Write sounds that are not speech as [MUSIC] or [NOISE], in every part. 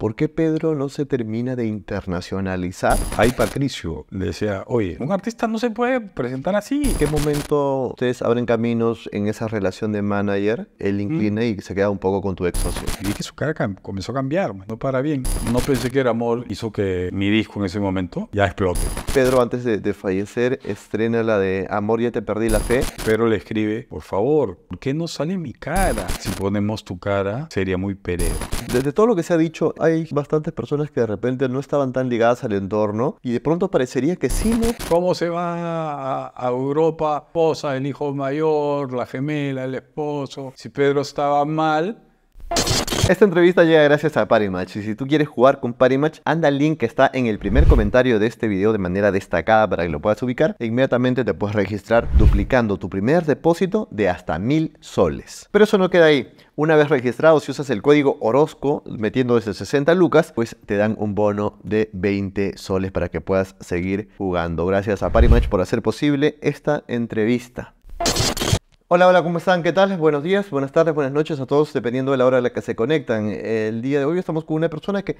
¿Por qué Pedro no se termina de internacionalizar? Ahí Patricio le decía, oye, un artista no se puede presentar así. ¿En qué momento ustedes abren caminos en esa relación de manager? Él mm. inclina y se queda un poco con tu ex socio. Y que su cara comenzó a cambiar, no para bien. No pensé que era amor, hizo que mi disco en ese momento ya explote. Pedro, antes de, fallecer, estrena la de Amor, ya te perdí la fe. Pedro le escribe, por favor, ¿por qué no sale mi cara? Si ponemos tu cara, sería muy pereo. Desde todo lo que se ha dicho, hay bastantes personas que de repente no estaban tan ligadas al entorno y de pronto parecería que sí, ¿no? ¿Cómo se va a, Europa? Esposa, el hijo mayor, la gemela, el esposo. Si Pedro estaba mal, esta entrevista llega gracias a Parimatch y si tú quieres jugar con Parimatch, anda al link que está en el primer comentario de este video de manera destacada para que lo puedas ubicar e inmediatamente te puedes registrar duplicando tu primer depósito de hasta mil soles. Pero eso no queda ahí. Una vez registrado, si usas el código Orozco metiendo desde 60 lucas, pues te dan un bono de 20 soles para que puedas seguir jugando. Gracias a Parimatch por hacer posible esta entrevista. Hola, hola, ¿cómo están? ¿Qué tal? Buenos días, buenas tardes, buenas noches a todos, dependiendo de la hora en la que se conectan. El día de hoy estamos con una persona que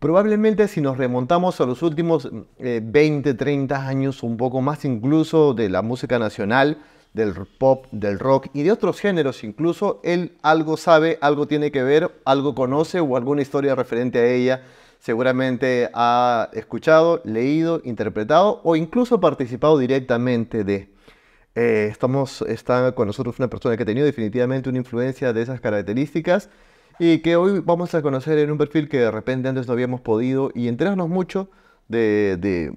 probablemente si nos remontamos a los últimos 20, eh, 30 años, un poco más incluso de la música nacional, del pop, del rock y de otros géneros incluso, él algo sabe, algo tiene que ver, algo conoce o alguna historia referente a ella seguramente ha escuchado, leído, interpretado o incluso participado directamente de eh, estamos, está con nosotros una persona que ha tenido definitivamente una influencia de esas características y que hoy vamos a conocer en un perfil que de repente antes no habíamos podido y enterarnos mucho de,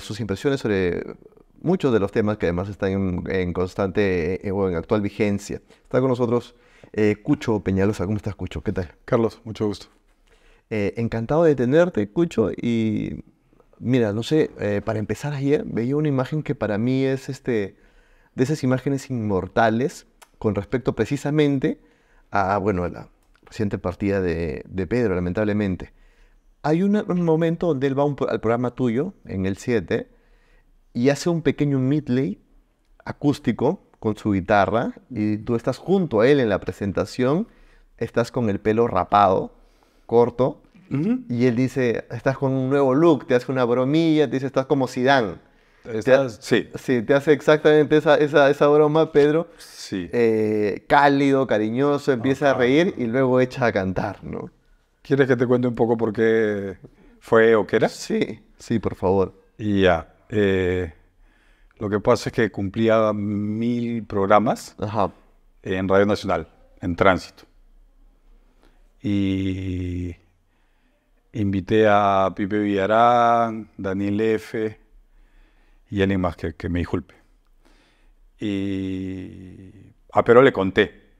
sus impresiones sobre muchos de los temas que además están en, constante eh, o en actual vigencia. Está con nosotros eh, Cucho Peñalosa. ¿Cómo estás, Cucho? ¿Qué tal? Carlos, mucho gusto. encantado de tenerte, Cucho, y mira, no sé, para empezar ayer veía una imagen que para mí es este de esas imágenes inmortales con respecto precisamente a, bueno, la reciente partida de, Pedro, lamentablemente. Hay un, momento donde él va al programa tuyo, en el 7, y hace un pequeño midley acústico con su guitarra, y tú estás junto a él en la presentación, estás con el pelo rapado, corto, y él dice, estás con un nuevo look, te hace una bromilla, te dice, estás como Zidane sí. te hace exactamente esa, broma, Pedro. Sí. Eh, cálido, cariñoso, empieza a reír y luego echa a cantar, ¿no? ¿Quieres que te cuente un poco por qué fue o qué era? Sí, sí, por favor. Y ya. Eh, lo que pasa es que cumplía mil programas en Radio Nacional, en tránsito. Y invité a Pipe Villarán, Daniel F., y alguien más que, me disculpe. Y a ah, Pero le conté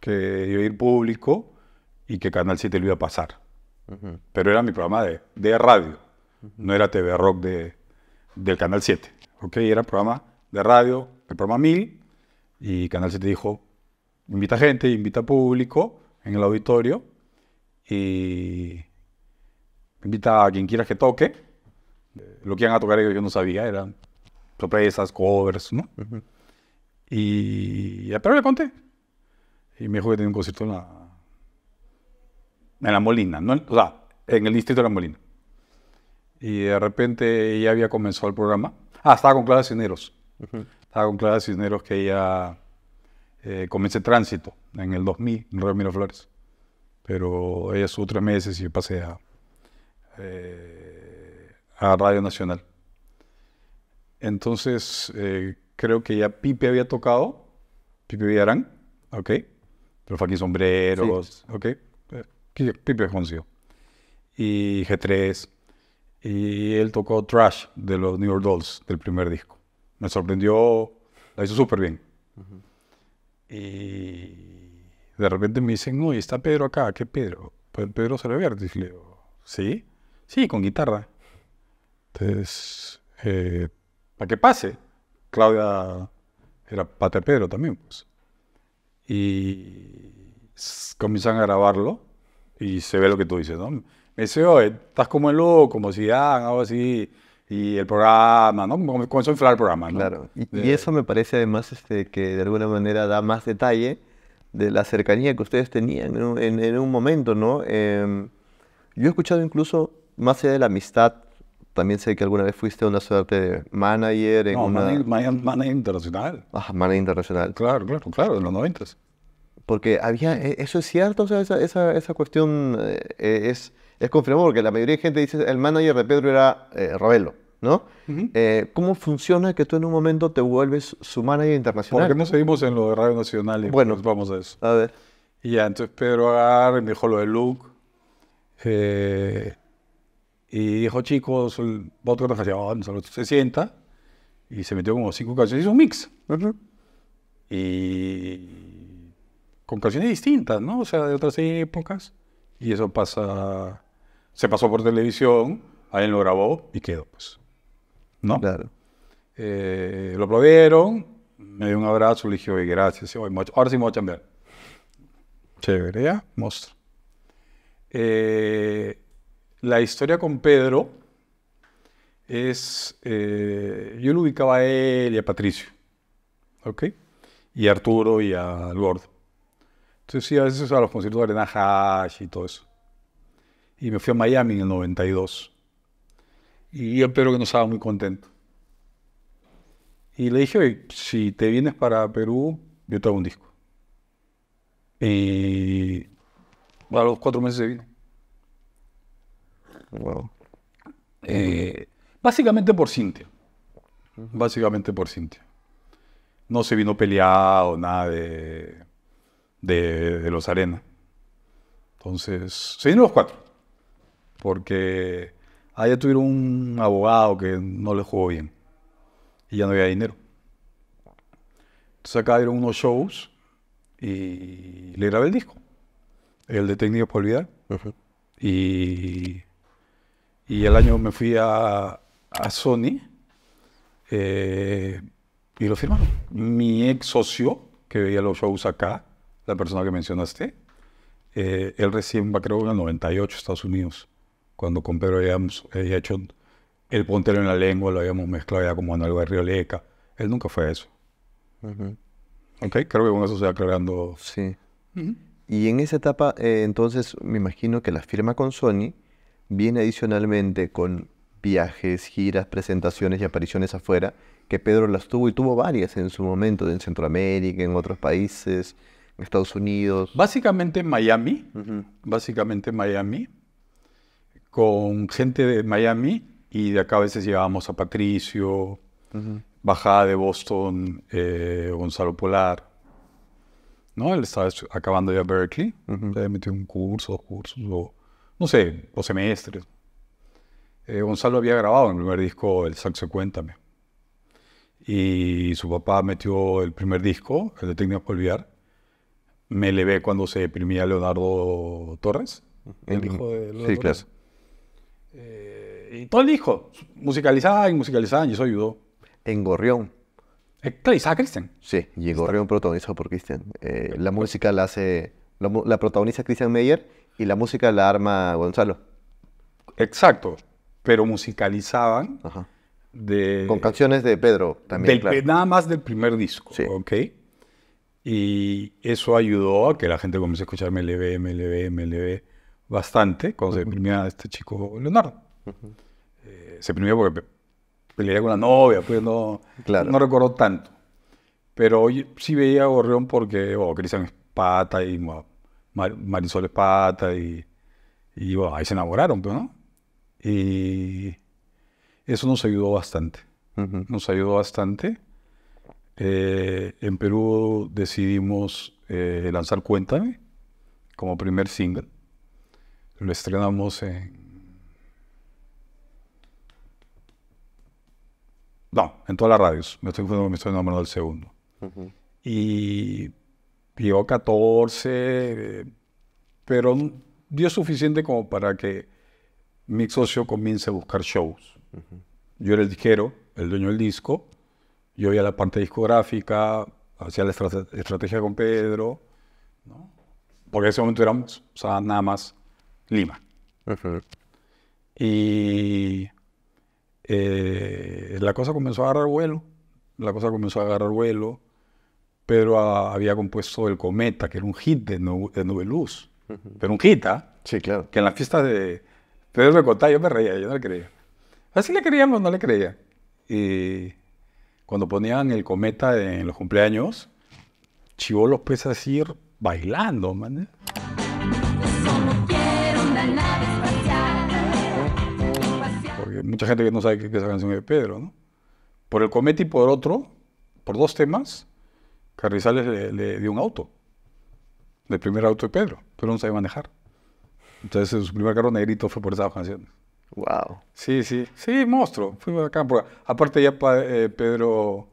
que iba a ir público y que Canal 7 lo iba a pasar. Pero era mi programa de, de radio, no era TV Rock de, del Canal 7. ¿ok? Era programa de radio, el programa 1000, y Canal 7 dijo, invita gente, invita público en el auditorio, y invita a quien quiera que toque. Lo que iban a tocar ellos yo no sabía, eran sorpresas, covers, ¿no? Y pero le conté. Y me dijo que tenía un concierto en la, en la Molina, ¿no? o sea, en el distrito de la Molina. Y de repente ella había comenzado el programa. Ah, estaba con Clara Cisneros. Estaba con Clara Cisneros que ella eh, comencé tránsito en el 2000 en Río Miraflores. Pero ella subió tres meses y pasé a, eh, a Radio Nacional. Entonces, eh, creo que ya Pipe había tocado, Pipe Villarán, ok. Pero fue aquí sombreros, ok. Eh, Pipe Joncio. Y G3. Y él tocó Trash de los New York Dolls, del primer disco. Me sorprendió, la hizo súper bien. Y de repente me dicen, uy, está Pedro acá, ¿qué Pedro? Pues Pedro Y Le digo, ¿sí? Sí, con guitarra. Entonces, eh, para que pase. Claudia era pata Pedro también, pues. Y comienzan a grabarlo y se ve lo que tú dices, ¿no? Me dice, oye, estás como el loco, como si ah, algo así, y el programa, ¿no? Comenzó a inflar el programa, ¿no? Claro, y, eso me parece además este, que de alguna manera da más detalle de la cercanía que ustedes tenían en, un momento, ¿no? Em, yo he escuchado incluso, más allá de la amistad también sé que alguna vez fuiste una suerte de manager en no, una... manager, internacional. Ah, manager internacional. Claro, claro, claro, en los noventas. Porque había... E, eso es cierto, o sea, esa, esa, esa cuestión eh, e, es, es confirmada porque la mayoría de gente dice el manager de Pedro era eh, ¿no? Eh, ¿Cómo funciona que tú en un momento te vuelves su manager internacional? Porque no seguimos en lo de Radio Nacional y bueno, vamos a eso. A ver. Y ya, entonces Pedro Agar me dijo lo de Luke. Eh y dijo, chicos, otro canción, solo se sienta. Y se metió como cinco canciones, hizo un mix. Y con canciones distintas, ¿no? O sea, de otras épocas. Y eso pasa, se pasó por televisión, alguien lo grabó y quedó, pues. ¿No? Claro. Eh, lo aplaudieron, me dio un abrazo, le dije, oye, gracias, ahora sí me voy a cambiar Chévere, ¿ya? Monstruo. Eh, la historia con Pedro es, eh, yo lo ubicaba a él y a Patricio, ¿ok? Y a Arturo y al Gordo. Entonces sí, a veces a los conciertos de Arena Hash y todo eso. Y me fui a Miami en el 92. Y yo Pedro que no estaba muy contento. Y le dije, si te vienes para Perú, yo te hago un disco. Y a los cuatro meses se vino. Eh, básicamente por Cintia. Básicamente por Cintia. No se vino peleado, nada de, de, los arenas. Entonces, se vinieron los cuatro. Porque allá tuvieron un abogado que no le jugó bien. Y ya no había dinero. Entonces acá dieron unos shows y le grabé el disco. El de Técnicas por Olvidar. Y y el año me fui a, a Sony eh, y lo firmaron. Mi ex socio, que veía los shows acá, la persona que mencionaste, eh, él recién va creo en el 98 Estados Unidos, cuando con Pedro habíamos había hecho el pontero en la lengua, lo habíamos mezclado ya como en algo de leca. Él nunca fue a eso. Ok, creo que con eso se va aclarando. Sí. Y en esa etapa, eh, entonces, me imagino que la firma con Sony viene adicionalmente con viajes, giras, presentaciones y apariciones afuera, que Pedro las tuvo y tuvo varias en su momento, en Centroamérica, en otros países, en Estados Unidos. Básicamente en Miami, básicamente en Miami, con gente de Miami y de acá a veces llevábamos a Patricio, bajada de Boston, eh, Gonzalo Polar. ¿no? Él estaba acabando ya Berkeley, metió un curso, dos cursos, no sé, o semestres. Eh, Gonzalo había grabado el primer disco, El Saxo Cuéntame. Y su papá metió el primer disco, el de Técnicas que Olvidar. Me levé cuando se deprimía Leonardo Torres, el hijo de Leonardo sí, Claro. Eh, y todo el disco, musicalizada y musicalizada, y eso ayudó. En Gorrión. Eh, a Christian. Sí, y Gorrión protagonizado por Cristian. la música la hace, la, protagonista protagoniza Christian Meyer y la música la arma Gonzalo. Exacto, pero musicalizaban. Con canciones de Pedro también. Nada más del primer disco, ¿ok? Y eso ayudó a que la gente comenzó a escuchar MLB, MLB, MLB bastante cuando se deprimía este chico Leonardo. Eh, se imprimía porque peleaba con la novia, pues no, claro. no recordó tanto. Pero sí veía a Gorrión porque, oh, Cristian y Marisol Espata y, ahí se enamoraron, pues, ¿no? Y eso nos ayudó bastante, nos ayudó bastante. Eh, en Perú decidimos eh, lanzar Cuéntame como primer single. Lo estrenamos en... No, en todas las radios. Me estoy, estoy enamorando del segundo. Y llegó 14, pero dio suficiente como para que mi socio comience a buscar shows. Yo era el disquero, el dueño del disco, yo a la parte discográfica, hacía la estrategia con Pedro, porque en ese momento éramos nada más Lima. Y eh, la cosa comenzó a agarrar vuelo, la cosa comenzó a agarrar vuelo. Pedro ah, había compuesto El Cometa, que era un hit de, de Nube Luz. Pero un hit, ¿ah? Sí, claro. Que en las fiestas de Pedro contaba, yo me reía, yo no le creía. Así le creíamos, no le creía. Y cuando ponían El Cometa en los cumpleaños, chivolos a decir bailando, man. Porque mucha gente que no sabe qué es esa canción de Pedro, ¿no? Por El Cometa y por otro, por dos temas, Carrizales le, dio un auto, el primer auto de Pedro, pero no sabía manejar. Entonces su primer carro negrito fue por esa canciones. Wow. Sí, sí, sí, monstruo. Fuimos acá aparte ya eh, Pedro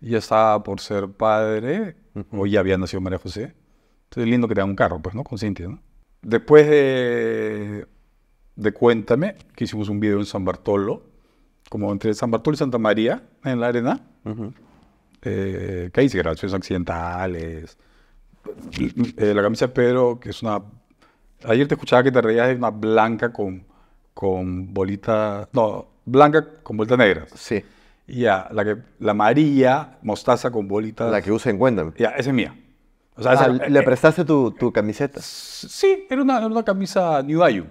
ya estaba por ser padre, hoy o ya había nacido María José. Entonces lindo que tenga un carro, pues, ¿no? Con Cintia, ¿no? Después de, de Cuéntame, que hicimos un video en San Bartolo, como entre San Bartolo y Santa María, en la arena. Uh eh, que hay grabaciones accidentales. Eh, la camisa de Pedro, que es una... Ayer te escuchaba que te reías de una blanca con, con bolitas... No, blanca con bolitas negras. Sí. Ya, la que la amarilla, mostaza con bolitas... La que usa en Wendell. Ya, esa es mía. O sea, ah, ¿Le eh, prestaste tu, tu, camiseta? Sí, era una, era una camisa New Ayu.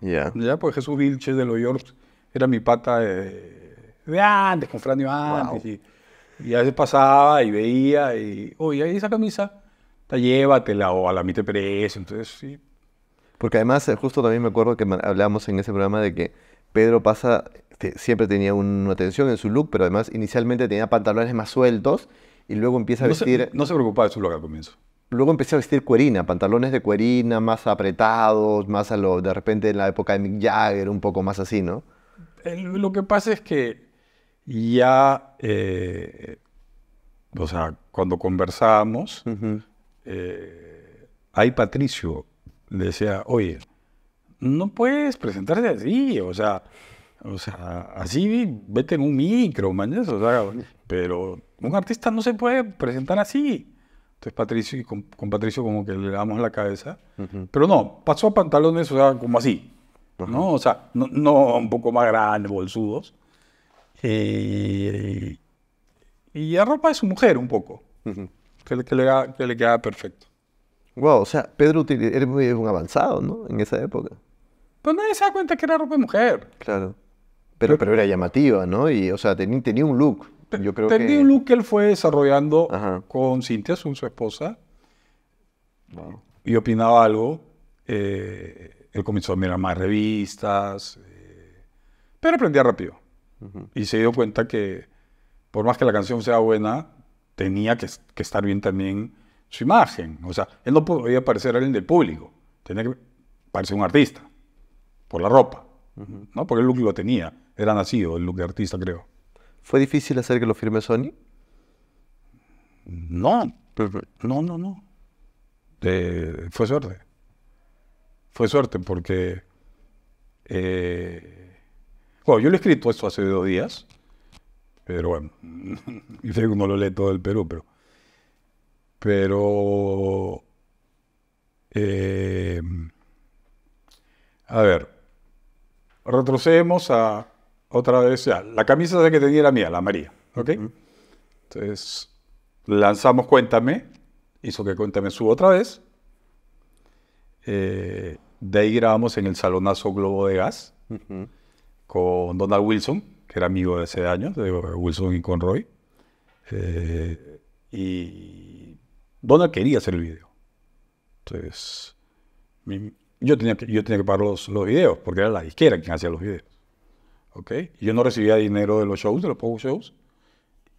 Ya. Ya, porque Jesús Vilches de los York era mi pata de, antes, con Franio antes. Y, y a veces pasaba y veía y, oye, esa camisa, te llévatela o a la mitad de precio. Entonces, sí. Porque además, eh, justo también me acuerdo que hablábamos en ese programa de que Pedro pasa, este, siempre tenía una atención en su look, pero además inicialmente tenía pantalones más sueltos y luego empieza a vestir... no se preocupaba de su look al comienzo. Luego empecé a vestir cuerina, pantalones de cuerina más apretados, más a lo de repente en la época de Mick Jagger, un poco más así, ¿no? Eh, lo que pasa es que ya, eh, o sea, cuando conversamos, eh, ahí Patricio le decía, oye, no puedes presentarte así, o sea, o sea, así vete en un micro, mañana, o sea, pero un artista no se puede presentar así. Entonces Patricio, y con, Patricio como que le damos la cabeza, pero no, pasó a pantalones, o sea, como así, ¿no? O sea, no, no, un poco más grandes, bolsudos, eh, y, y ropa de su mujer un poco, que, le, que, le, que le queda perfecto. Wow, o sea, Pedro era muy un avanzado, ¿no? En esa época. Pues nadie se da cuenta que era ropa de mujer. Claro. Pero, pero, era llamativa, ¿no? Y, o sea, tenía, un look. Yo creo tenía que... un look que él fue desarrollando con Cintia, su, su esposa. Y opinaba algo. Eh, él comenzó a mirar más revistas. Eh, pero aprendía rápido. Y se dio cuenta que, por más que la canción sea buena, tenía que, estar bien también su imagen. O sea, él no podía parecer alguien del público, tenía que parecer un artista, por la ropa, ¿no? Porque el look lo tenía, era nacido el look de artista, creo. ¿Fue difícil hacer que lo firme Sony? No, no, no, no. fue suerte. Fue suerte porque eh, yo lo he escrito esto hace dos días, pero bueno, [LAUGHS] y sé no lo lee todo el Perú, pero... Pero... Eh, a ver, retrocedemos a otra vez. la camisa que tenía era mía, la María. ¿Ok? Entonces, lanzamos Cuéntame, hizo que Cuéntame subo otra vez. Eh, de ahí grabamos en el salonazo Globo de Gas con Donald Wilson, que era amigo de ese año, de Wilson y Conroy. Roy, eh, y Donald quería hacer el video. Entonces, yo tenía que, yo tenía que pagar los, los, videos, porque era la izquierda quien hacía los videos. ¿Ok? yo no recibía dinero de los shows, de los pocos shows,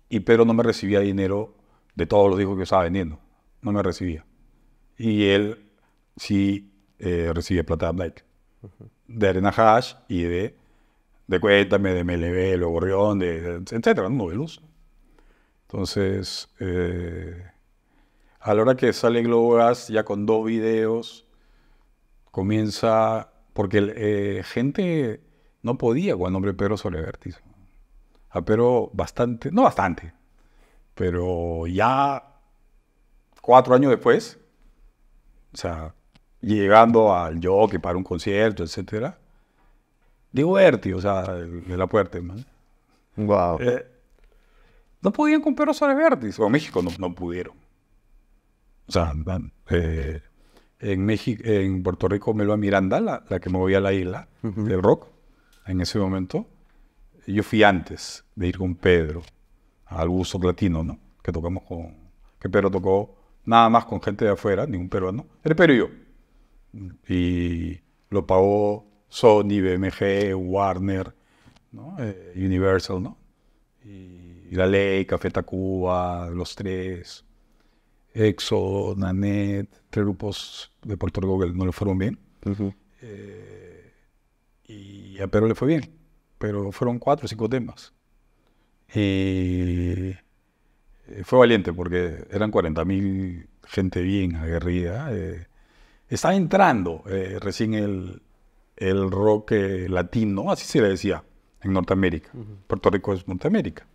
y pero no me recibía dinero de todos los discos que estaba vendiendo. No me recibía. Y él sí eh, recibía plata de Blake, de Arena Hash y de de Cuéntame, de MLB, Lo Gorrión, de, etcétera, Entonces, eh, a la hora que sale Globo Gas, ya con dos videos, comienza. Porque eh, gente no podía con el nombre de Pedro Solevertis. A bastante, no bastante, pero ya cuatro años después, o sea, llegando al Jockey para un concierto, etcétera, Digo Berti, o sea, de la puerta. Man. Wow. Eh, no podían comprar Osores Berti. O México no, pudieron. O sea, eh, en, México, en Puerto Rico a Miranda, la, la que movía la isla de del rock, en ese momento, yo fui antes de ir con Pedro al buzo latino, ¿no? Que tocamos con. Que Pedro tocó nada más con gente de afuera, ningún peruano. Era Pedro y yo. Y lo pagó Sony, BMG, Warner, eh, Universal, ¿no? Y La Ley, Café Tacuba, Los Tres, Exo, Nanet, tres grupos de Puerto Rico que no le fueron bien. Eh, y a le fue bien, pero fueron cuatro o cinco temas. Eh, fue valiente porque eran 40.000 gente bien aguerrida. Eh, estaba entrando recién el, el rock eh, latino, así se le decía en Norteamérica. Puerto Rico es Norteamérica.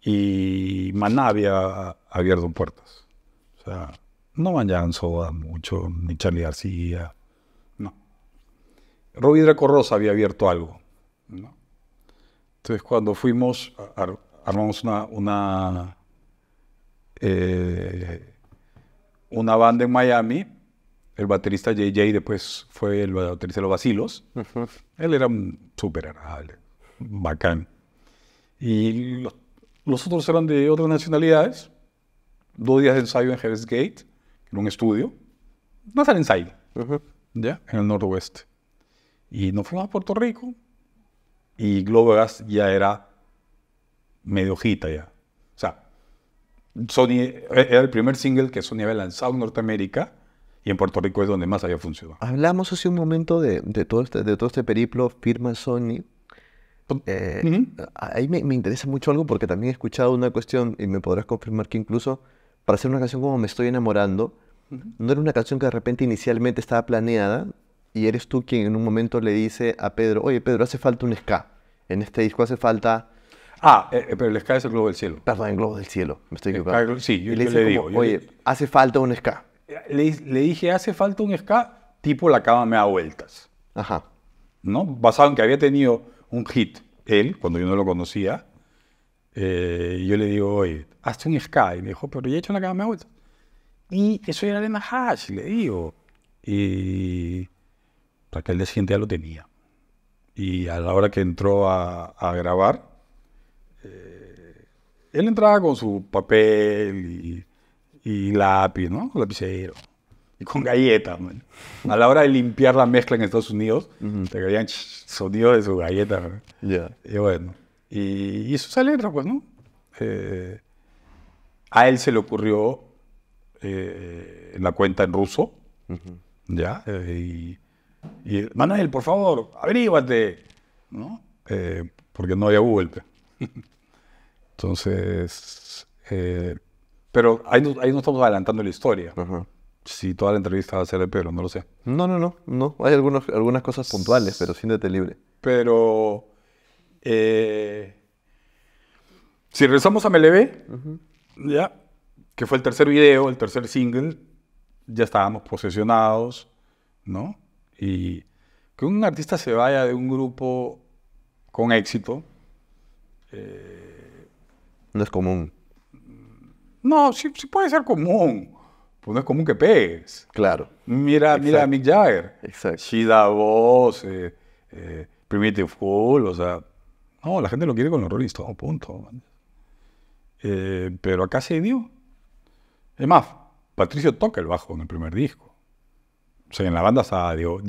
Y Maná había abierto puertas. O sea, no bañaban soda mucho, ni Charlie García, no. Robbie Draco Rosa había abierto algo, Entonces, cuando fuimos, armamos una, una, eh, una banda en Miami el baterista JJ después fue el baterista de los vacilos. Él era súper agradable, bacán. Y los, otros eran de otras nacionalidades. Dos días de ensayo en Heaven's Gate, en un estudio. No salen ensayo, ¿ya? En el noroeste. Y no fuimos a Puerto Rico. Y Gas ya era medio ya. O sea, Sony e-, era el primer single que Sony había lanzado en Norteamérica y en Puerto Rico es donde más había funcionado. Hablamos hace un momento de, todo, este, de todo este periplo firma Sony. Pues, eh, ahí me, interesa mucho algo porque también he escuchado una cuestión y me podrás confirmar que incluso para hacer una canción como Me estoy enamorando, no era una canción que de repente inicialmente estaba planeada y eres tú quien en un momento le dice a Pedro, oye Pedro, hace falta un ska. En este disco hace falta... Ah, eh, eh, pero el ska es el globo del cielo. Perdón, el globo del cielo, me estoy equivocando. sí, yo, le, digo, oye, hace falta un ska le, dije, hace falta un ska, tipo la cama me da vueltas. Ajá. ¿No? Basado en que había tenido un hit él, cuando yo no lo conocía, eh, yo le digo, oye, hazte un ska. Y me dijo, pero ya he hecho una cama me da vueltas. Y eso era Elena Hash, le digo. Y que él siguiente ya lo tenía. Y a la hora que entró a, grabar, eh, él entraba con su papel y y lápiz, ¿no? Lapicero. Y con galletas, man. A la hora de limpiar la mezcla en Estados Unidos, te caían sonido de sus galletas, Ya. Y bueno. Y, eso sale letra, pues, ¿no? Eh, a él se le ocurrió eh, en la cuenta en ruso, ¿ya? Eh, y, y, Manuel, por favor, averíguate, ¿no? porque no había Google. [LAUGHS] Entonces, pero ahí, no, estamos adelantando la historia. Si toda la entrevista va a ser de pelo, no lo sé. No, no, no. no. Hay algunas cosas puntuales, pero siéntete libre. Pero. Eh, si regresamos a Meleve, ya, que fue el tercer video, el tercer single, ya estábamos posesionados, ¿no? Y que un artista se vaya de un grupo con éxito. Eh, no es común. No, sí, puede ser común. Pues no es común que pegues. Claro. Mira, mira a Mick Jagger. Exacto. da Voz, eh, eh, Primitive fool. o sea. No, la gente lo quiere con los Rolling punto. Eh, pero acá se dio. Es más, Patricio toca el bajo en el primer disco. O sea, en la banda estaba Diego.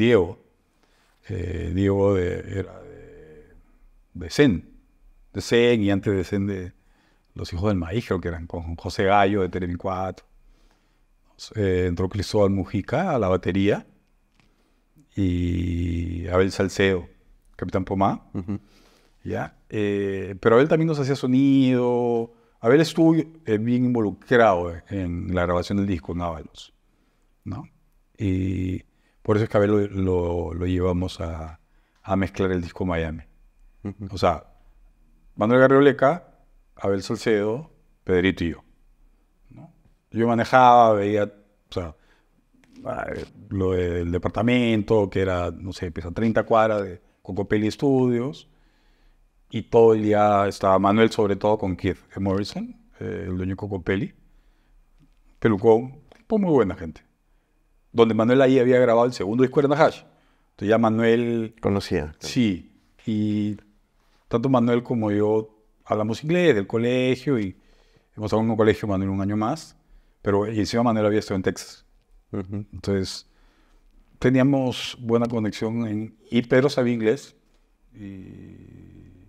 Diego, de, era de, de Zen. De Zen y antes de Zen de los Hijos del Maíz, creo que eran, con José Gallo de Televisión 4. Eh, entró Cristóbal Mujica a la batería y Abel Salceo, Capitán Pomá. ¿Ya? Eh, pero Abel también nos hacía sonido. Abel estuvo eh, bien involucrado en la grabación del disco Návalos. ¿no? Y por eso es que Abel lo, lo, llevamos a, a, mezclar el disco Miami. O sea, Manuel Garrioleca Abel Solcedo, Pedrito y yo. Yo manejaba, veía, o sea, lo del departamento, que era, no sé, empieza 30 cuadras de Cocopelli Studios, y todo el día estaba Manuel, sobre todo con Keith Morrison, eh, el dueño de Cocopelli, pelucón, pues muy buena gente. Donde Manuel ahí había grabado el segundo disco de Nahash. Entonces ya Manuel... Conocía. Sí. Y tanto Manuel como yo hablamos inglés del colegio y hemos estado en un colegio Manuel un año más, pero y encima Manuel había estado en Texas. Entonces, teníamos buena conexión en, y Pedro sabía inglés y,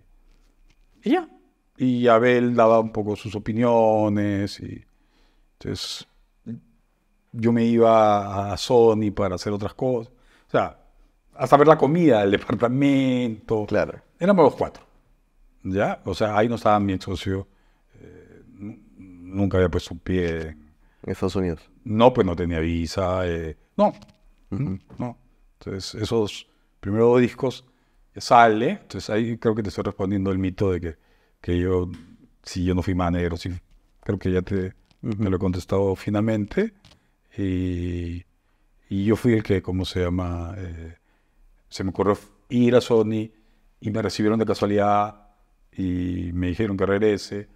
ya. Y Abel daba un poco sus opiniones y entonces yo me iba a Sony para hacer otras cosas. O sea, hasta ver la comida el departamento. Claro. Éramos los cuatro. Ya, o sea, ahí no estaba mi socio. Eh, nunca había puesto un pie. En Estados Unidos. No, pues no tenía visa. Eh, no, no. Entonces, esos primeros dos discos sale. Entonces, ahí creo que te estoy respondiendo el mito de que, que yo, si yo no fui manero, si, creo que ya te, me lo he contestado finalmente. Y, y, yo fui el que, ¿cómo se llama? Eh, se me ocurrió ir a Sony y me recibieron de casualidad y me dijeron que regrese.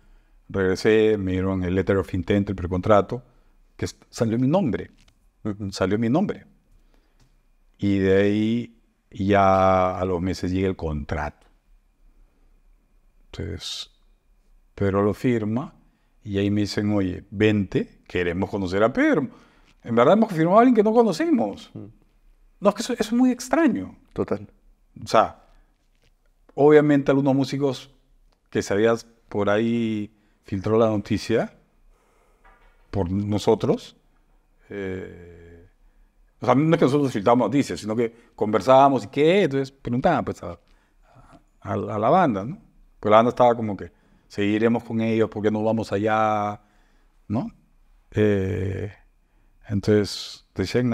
Regresé, me dieron el letter of intent, el precontrato, que salió mi nombre. Salió mi nombre. Y de ahí ya a los meses llega el contrato. Entonces, Pedro lo firma y ahí me dicen, oye, vente, queremos conocer a Pedro. En verdad hemos firmado a alguien que no conocimos. No, es que eso es muy extraño. Total. O sea, obviamente algunos músicos que había por ahí filtró la noticia por nosotros. Eh, o sea, no es que nosotros filtramos noticias, sino que conversábamos y qué, entonces preguntaban pues, a, la banda, ¿no? Pues la banda estaba como que, seguiremos con ellos, porque no vamos allá? ¿No? Eh, entonces, decían,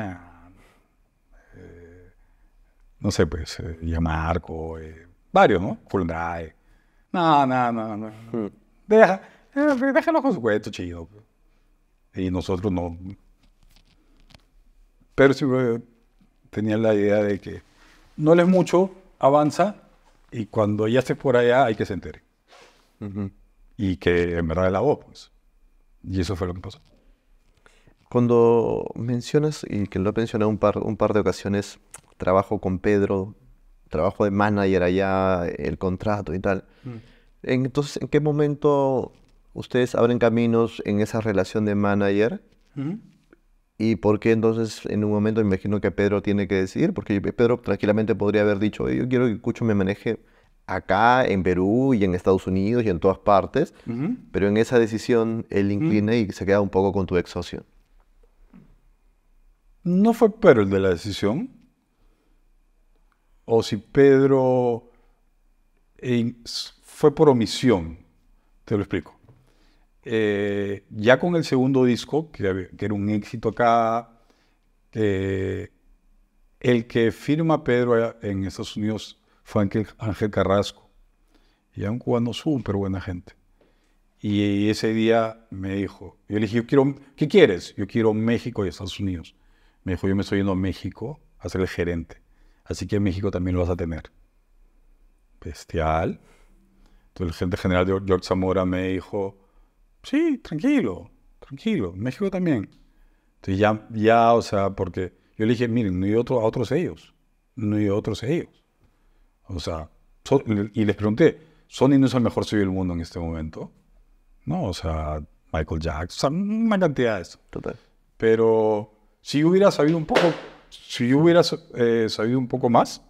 eh, no sé, pues, llamar, Marco, varios, ¿no? Drive no, no, no, Deja, eh, déjalo con su cuento chido. Y nosotros no. Pero sí, tenía la idea de que no les mucho, avanza, y cuando ya esté por allá hay que se entere. Y que en verdad la voz, pues. Y eso fue lo que pasó. Cuando mencionas, y que lo he mencionado un par, un par de ocasiones, trabajo con Pedro trabajo de manager allá, el contrato y tal. Mm. Entonces, ¿en qué momento ustedes abren caminos en esa relación de manager? ¿Y por qué entonces en un momento imagino que Pedro tiene que decidir? Porque Pedro tranquilamente podría haber dicho, yo quiero que Cucho me maneje acá, en Perú y en Estados Unidos y en todas partes, pero en esa decisión él mm. inclina y se queda un poco con tu ex No fue Pedro el de la decisión, o si Pedro e fue por omisión. Te lo explico. Eh, ya con el segundo disco, que, era un éxito acá, eh, el que firma Pedro en Estados Unidos fue Ángel, Carrasco. Y era un cubano súper buena gente. Y ese día me dijo, yo le dije, quiero, ¿qué quieres? Yo quiero México y Estados Unidos. Me dijo, yo me estoy yendo a México a ser el gerente. Así que en México también lo vas a tener. Bestial. Entonces el gente general de George Zamora me dijo, sí, tranquilo, tranquilo, México también. Entonces ya, ya, o sea, porque yo le dije, miren, no hay otro, a otros ellos, no hay otros ellos. O sea, y les pregunté, ¿Sony no es el mejor sello del mundo en este momento? No, o sea, Michael Jackson, una cantidad de eso. Total. Pero si hubiera sabido un poco si yo hubiera eh, sabido un poco más,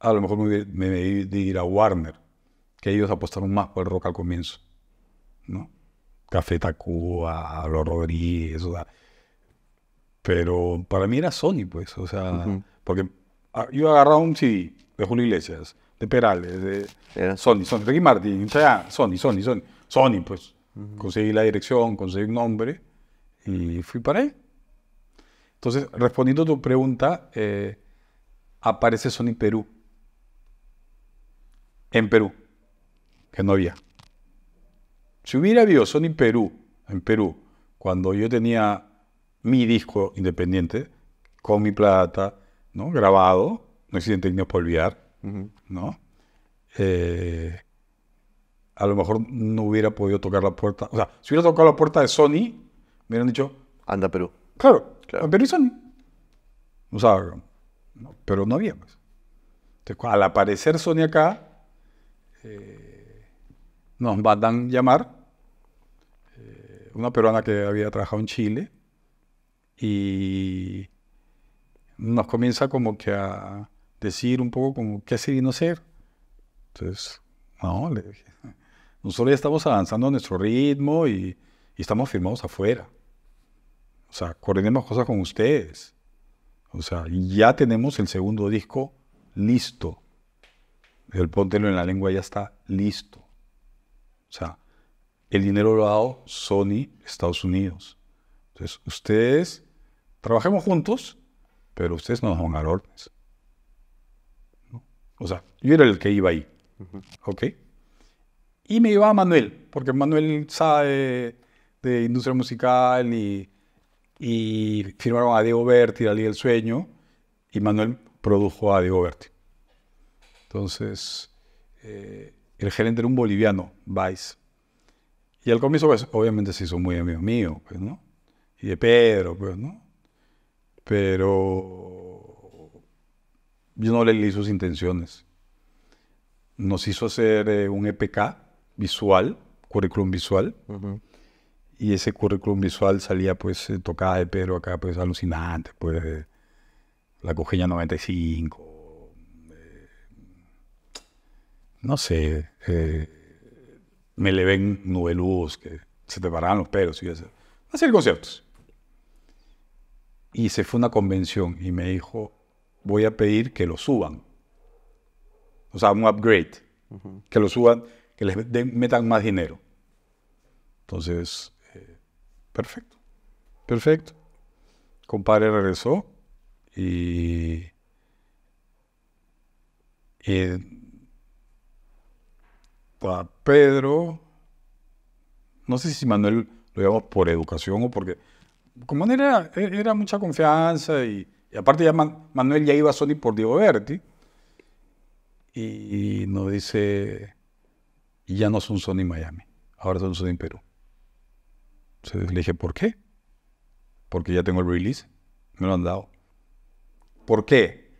a lo mejor me, hubiera a Warner, que ellos apostaron más por el rock al comienzo. ¿no? Café Tacuba, Los Rodríguez, o sea. Pero para mí era Sony, pues, o sea, porque ah, yo agarraba un CD de Julio Iglesias, de Perales, de era. Sony, Sony, Ricky Martin, o sea, Sony, Sony, Sony, Sony, pues. Conseguí la dirección, conseguí un nombre y fui para él. Entonces, respondiendo a tu pregunta, eh, aparece Sony Perú. En Perú, que no había. Si hubiera habido Sony Perú, en Perú, cuando yo tenía mi disco independiente, con mi plata, Grabado, no existen técnicas para olvidar, ¿no? Eh, a lo mejor no hubiera podido tocar la puerta. O sea, si hubiera tocado la puerta de Sony, me hubieran dicho... Anda Perú. Claro, claro. Son, no sea, no, pero no había más. Entonces, al aparecer Sony acá, eh, nos mandan llamar eh, una peruana que había trabajado en Chile y nos comienza como que a decir un poco como qué hacer y no hacer. Entonces, no, le dije, nosotros ya estamos avanzando a nuestro ritmo y estamos firmados afuera. O sea, coordinemos cosas con ustedes. O sea, ya tenemos el segundo disco listo. El póntelo en la lengua ya está listo. O sea, el dinero lo ha dado Sony Estados Unidos. Entonces, ustedes trabajemos juntos, pero ustedes no nos van a dar órdenes. O sea, yo era el que iba ahí. ¿Ok? Y me iba a Manuel, porque Manuel sabe de industria musical y y firmaron a Diego Berti, La Liga del Sueño, y Manuel produjo a Diego Berti. Entonces, eh, el gerente era un boliviano, Vice. Y al comienzo, pues, obviamente se hizo muy amigo mío, pues, ¿no? Y de Pedro, pues, ¿no? Pero yo no le leí sus intenciones. Nos hizo hacer eh, un EPK visual, currículum visual y ese currículum visual salía pues eh, tocada de Pedro acá, pues alucinante, pues eh, la cojeña 95, eh, no sé, me le ven nubeluz, que se te paraban los perros y eso. Hacer conciertos. Y se fue a una convención y me dijo, voy a pedir que lo suban. O sea, un upgrade. Que lo suban, que les metan más dinero. Entonces, Perfecto. Perfecto. Compadre regresó y, Pedro, no sé si Manuel lo llamó por educación o porque, como era, era mucha confianza y, aparte ya Manuel ya iba a Sony por Diego Berti y, nos dice, y ya no son Sony Miami, ahora son Sony Perú. Entonces le dije, ¿por qué? Porque ya tengo el release, me lo han dado. ¿Por qué?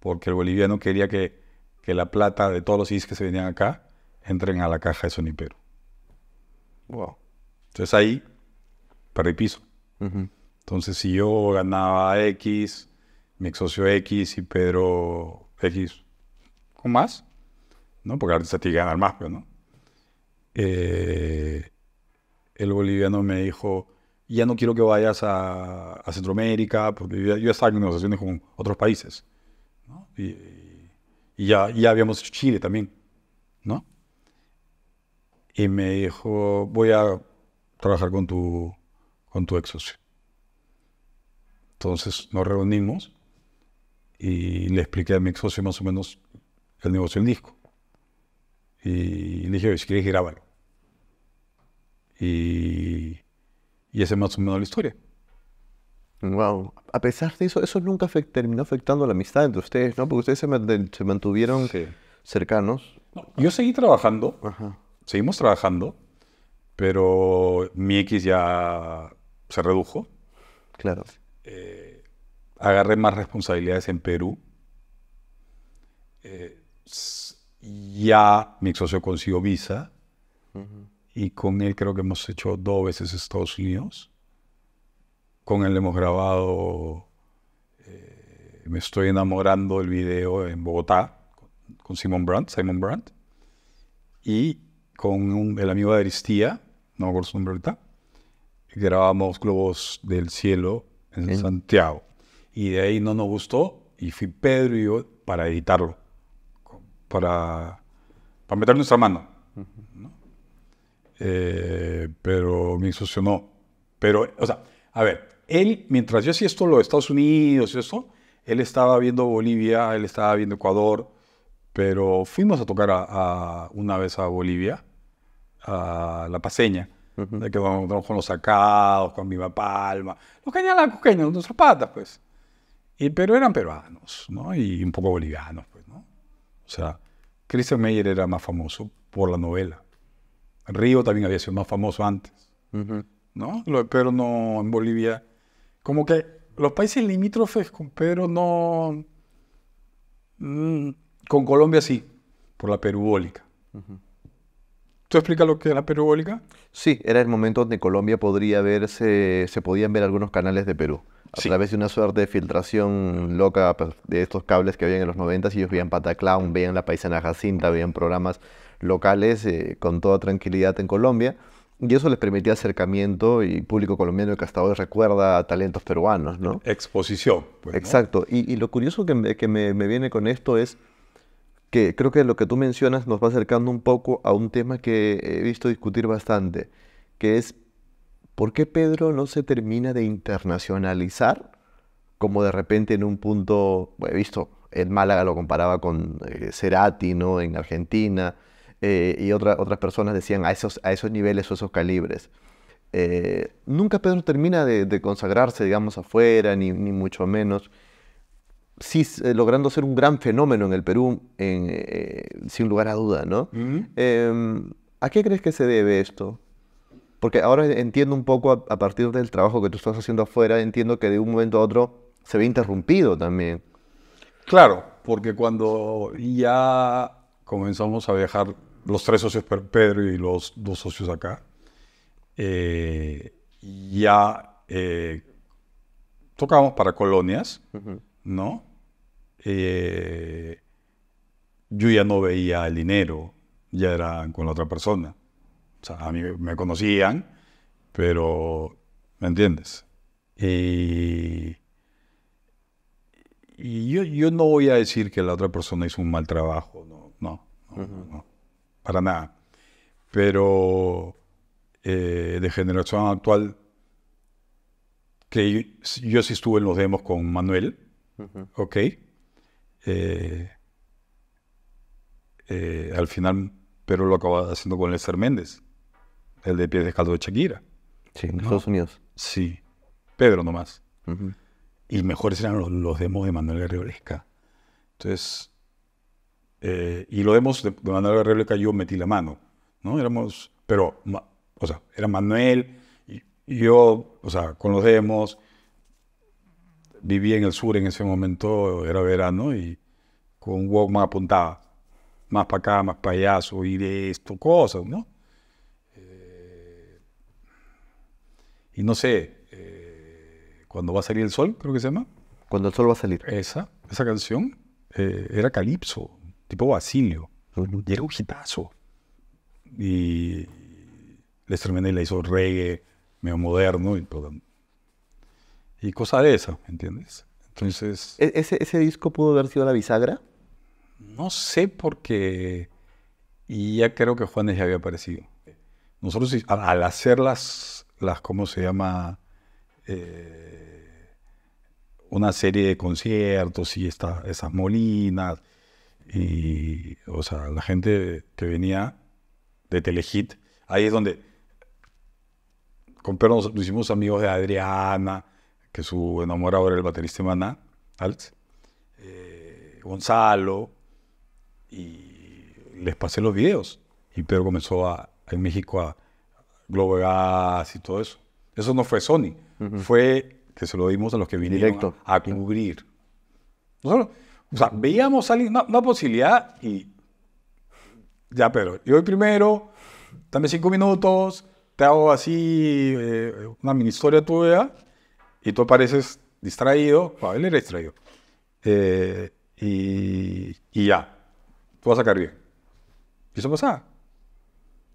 Porque el boliviano quería que, la plata de todos los IS que se venían acá entren a la caja de Sony Perú. Wow. Entonces ahí para el piso. Entonces si yo ganaba X, mi ex socio X y Pedro X con más, ¿no? Porque ahorita te ganar más, pero no. Eh, el boliviano me dijo, ya no quiero que vayas a, Centroamérica, porque yo, yo, estaba en negociaciones con otros países. Y, ya, ya habíamos hecho Chile también. ¿no? Y me dijo, voy a trabajar con tu, con tu ex socio. Entonces nos reunimos y le expliqué a mi ex socio más o menos el negocio del disco. Y le dije, si quieres, grábalo. Y, y me ha más o menos la historia. Wow. A pesar de eso, eso nunca terminó afectando la amistad entre ustedes, ¿no? Porque ustedes se, mantuvieron cercanos. yo seguí trabajando, seguimos trabajando, pero mi X ya se redujo. Claro. Eh, agarré más responsabilidades en Perú. Eh, ya mi socio consiguió visa y con él creo que hemos hecho dos veces Estados Unidos. Con él hemos grabado eh, Me estoy enamorando del video en Bogotá con Simon Brandt, Simon Brandt. Y con el amigo de Aristía, no me acuerdo su nombre ahorita, grabamos Globos del Cielo en Santiago. Y de ahí no nos gustó y fui Pedro y yo para editarlo, para, para meter nuestra mano. Eh, pero me no. Pero, o sea, a ver, él, mientras yo hacía esto, los Estados Unidos y eso, él estaba viendo Bolivia, él estaba viendo Ecuador, pero fuimos a tocar a, una vez a Bolivia, a La Paseña, que nos con los sacados, con Viva Palma, los cañalas cuqueños, nuestras patas, pues. Y, pero eran peruanos, ¿no? Y un poco bolivianos, pues, ¿no? O sea, Christian Meyer era más famoso por la novela. Río también había sido más famoso antes, ¿no? Lo de no, en Bolivia. Como que los países limítrofes con no... Mm, con Colombia sí, por la perubólica. ¿Tú explicas lo que era la perubólica? Sí, era el momento donde Colombia podría verse, se podían ver algunos canales de Perú. A través de una suerte de filtración loca pues, de estos cables que había en los 90 ellos veían Pataclown, veían La Paisana Jacinta, veían programas locales eh, con toda tranquilidad en Colombia. Y eso les permitía acercamiento y público colombiano que hasta hoy recuerda a talentos peruanos, ¿no? Exposición. Pues, Exacto. Y, lo curioso que, me, que me, viene con esto es que creo que lo que tú mencionas nos va acercando un poco a un tema que he visto discutir bastante, que es por qué Pedro no se termina de internacionalizar como de repente en un punto, he visto, en Málaga lo comparaba con eh, Cerati, ¿no? En Argentina eh, y otra, otras personas decían a esos, a esos niveles o esos calibres. Eh, nunca Pedro termina de, consagrarse, digamos, afuera, ni, ni mucho menos. Sí, eh, logrando ser un gran fenómeno en el Perú, sin lugar a duda, ¿no? Em, ¿A qué crees que se debe esto? Porque ahora entiendo un poco a, partir del trabajo que tú estás haciendo afuera, entiendo que de un momento a otro se ve interrumpido también. Claro, porque cuando ya comenzamos a viajar los tres socios Pedro y los dos socios acá, eh, ya eh, tocábamos para colonias, ¿no? Eh, yo ya no veía el dinero, ya era con la otra persona. O sea, a mí me conocían, pero, ¿me entiendes? y yo, no voy a decir que la otra persona hizo un mal trabajo, no, no, no para nada. Pero eh, de generación actual, que yo, sí estuve en los demos con Manuel, ¿ok? Eh, eh, al final, pero lo acababa haciendo con Lester Méndez, el de Pies caldo de Shakira. Sí, en Estados Unidos. Sí, Pedro nomás. Y mejores eran los, los, demos de Manuel Garriolesca. Entonces, eh, y lo vemos de, de rebelde, que yo metí la mano, ¿no? Éramos, pero, o sea, era Manuel, y, yo, o sea, con los vivía en el sur en ese momento, era verano, y con un más apuntaba, más para acá, más payaso y de esto, cosas, ¿no? Eh, y no sé, eh, cuando va a salir el sol, creo que se llama. Cuando el sol va a salir. Esa, esa canción era Calipso tipo Basilio. Y era un hitazo. Y Les y le hizo reggae, medio moderno, y, todo. y cosa de esa, ¿entiendes? Entonces. E-, ese, ¿Ese disco pudo haber sido la bisagra? No sé porque y ya creo que Juanes ya había aparecido. Nosotros al hacer las, las ¿cómo se llama? Eh, una serie de conciertos y esta, esas molinas, y, o sea, la gente que venía de Telehit, ahí es donde con Pedro nos, hicimos amigos de Adriana, que su enamorado era el baterista Maná, Alex, eh, Gonzalo, y les pasé los videos. Y Pedro comenzó en México a Globo Gas y todo eso. Eso no fue Sony, fue que se lo dimos a los que vinieron a, a cubrir. Nosotros, o sea, veíamos salir una, una posibilidad y ya, pero yo voy primero, dame cinco minutos, te hago así eh, una mini historia tuya y tú pareces distraído, Él era distraído, eh, y, y, ya, tú vas a sacar bien. Y eso pasaba.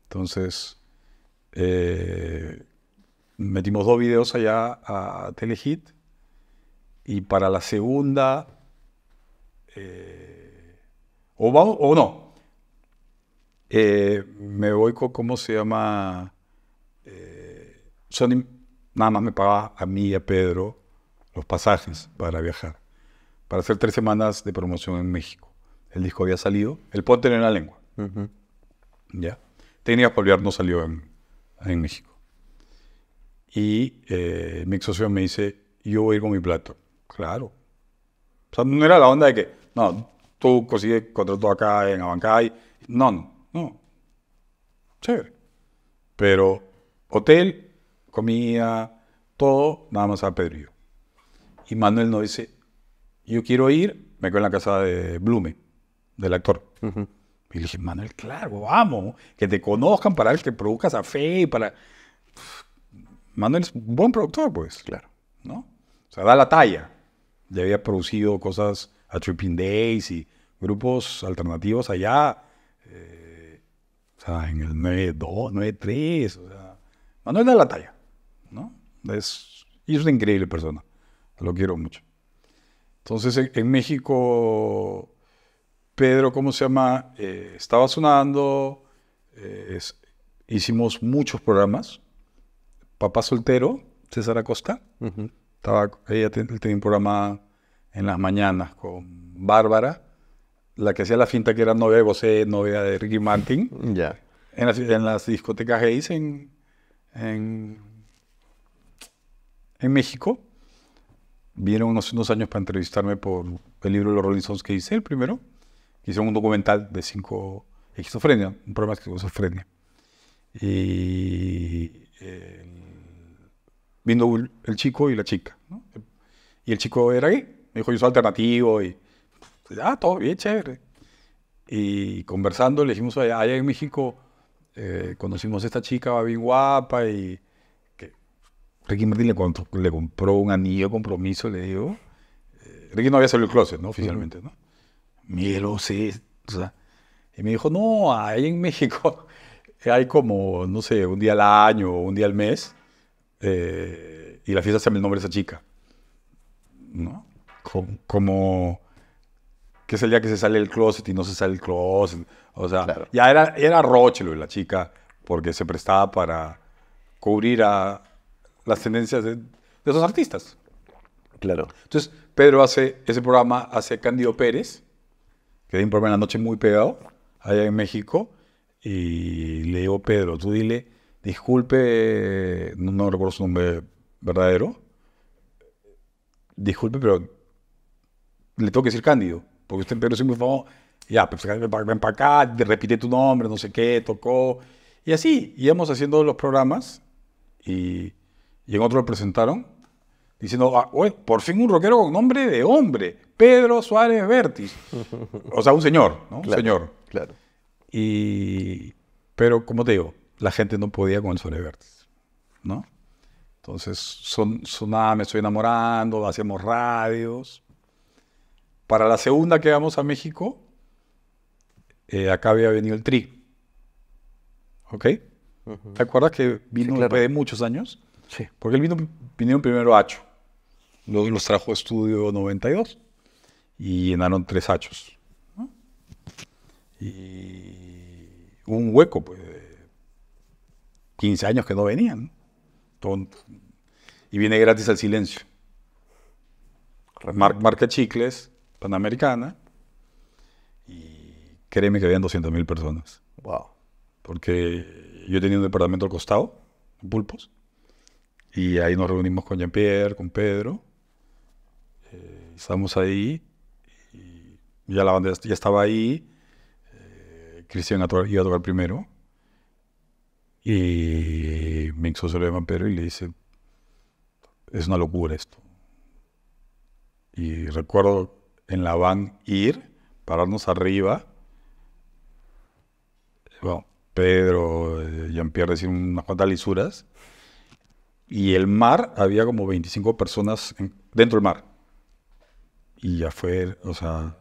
Entonces, eh, metimos dos videos allá a Telehit y para la segunda eh, o, vamos, o no. Eh, me voy con, ¿cómo se llama? Sony eh, nada más me pagaba a mí y a Pedro los pasajes para viajar, para hacer tres semanas de promoción en México. El disco había salido, el ponte en la lengua. ¿Ya? Técnicas Polviar no salió en, México. Y mi ex me dice, yo voy con mi plato. Claro. O sea, no era la onda de que no, tú consigues contrato acá en Abancay. No, no, no. Chévere. Pero hotel, comida, todo, nada más a Pedro y Manuel nos dice, yo quiero ir, me quedo en la casa de Blume, del actor. Y le dije, Manuel, claro, vamos, que te conozcan para el que produzcas a fe, para... Manuel es un buen productor, pues. Claro. ¿No? O sea, da la talla. Ya había producido cosas a Tripping Days y grupos alternativos allá. Eh, o sea, en el 9-2, 9-3. O sea, Manuel da la talla, ¿no? Es, y es una increíble persona. Lo quiero mucho. Entonces, en, México, Pedro, ¿cómo se llama? Eh, estaba sonando. Eh, hicimos muchos programas. Papá soltero, César Acosta. estaba, ella tenía un programa en las mañanas con Bárbara, la que hacía la finta que era novia de José, novia de Ricky Martin. [LAUGHS] Ya. En, las, discotecas gays en, en, en México. Vieron unos, unos años para entrevistarme por el libro de los Rolling que hice, el primero. Hicieron un documental de cinco esquizofrenia, un problema de esquizofrenia. Y eh, vino el chico y la chica. Y el chico era gay. Me dijo, yo soy alternativo y, pues, ah, todo bien, chévere. Y conversando, le dijimos, allá, allá en México eh, conocimos a esta chica, va bien guapa y que Ricky Martin le, compró un anillo de compromiso, le digo. Eh, Ricky no había salido el closet, ¿no? Oficialmente, ¿no? Miro, sí, y me dijo, no, ahí en México [LAUGHS] hay como, no sé, un día al año un día al mes, eh, y la fiesta se llama el nombre de esa chica. ¿No? como, que es el día que se sale el closet y no se sale el closet. O sea, ya era, era Roche la chica, porque se prestaba para cubrir a las tendencias de, esos artistas. Claro. Entonces, Pedro hace ese programa, hace Candido Pérez, que de un programa en la noche muy pegado, allá en México, y le digo, Pedro, tú dile, disculpe, no recuerdo su nombre verdadero, disculpe, pero le tengo que decir Cándido, porque usted en Pedro Ya, pues ven para acá, repite tu nombre, no sé qué, tocó. Y así íbamos haciendo los programas y, y en otro lo presentaron diciendo, ah, por fin un rockero con nombre de hombre, Pedro Suárez Vértiz. [LAUGHS] o sea, un señor, ¿no? un señor. Claro. Y, pero como te digo, la gente no podía con el Suárez Vértiz, ¿no? Entonces, son, sonaba, me estoy enamorando, hacíamos radios. Para la segunda que vamos a México, eh, acá había venido el Tri. ¿Ok? ¿Te acuerdas que vino de muchos años? Sí. Porque él vino, vinieron primero Hacho. Luego los trajo Estudio 92 y llenaron tres Hachos. Y un hueco, pues, 15 años que no venían. Y viene gratis al silencio. Marca Chicles, Panamericana y créeme que habían mil personas. Wow. Porque yo tenía un departamento al costado, en Pulpos, y ahí nos reunimos con Jean-Pierre, con Pedro. Eh, estábamos ahí y ya la banda ya estaba ahí. Eh, Cristian iba a tocar primero. Y me ex socio y le dice, es una locura esto. Y recuerdo en la van ir, pararnos arriba. Bueno, Pedro, eh, Jean-Pierre decir unas cuantas lisuras. Y el mar, había como 25 personas dentro del mar. Y ya fue, o sea,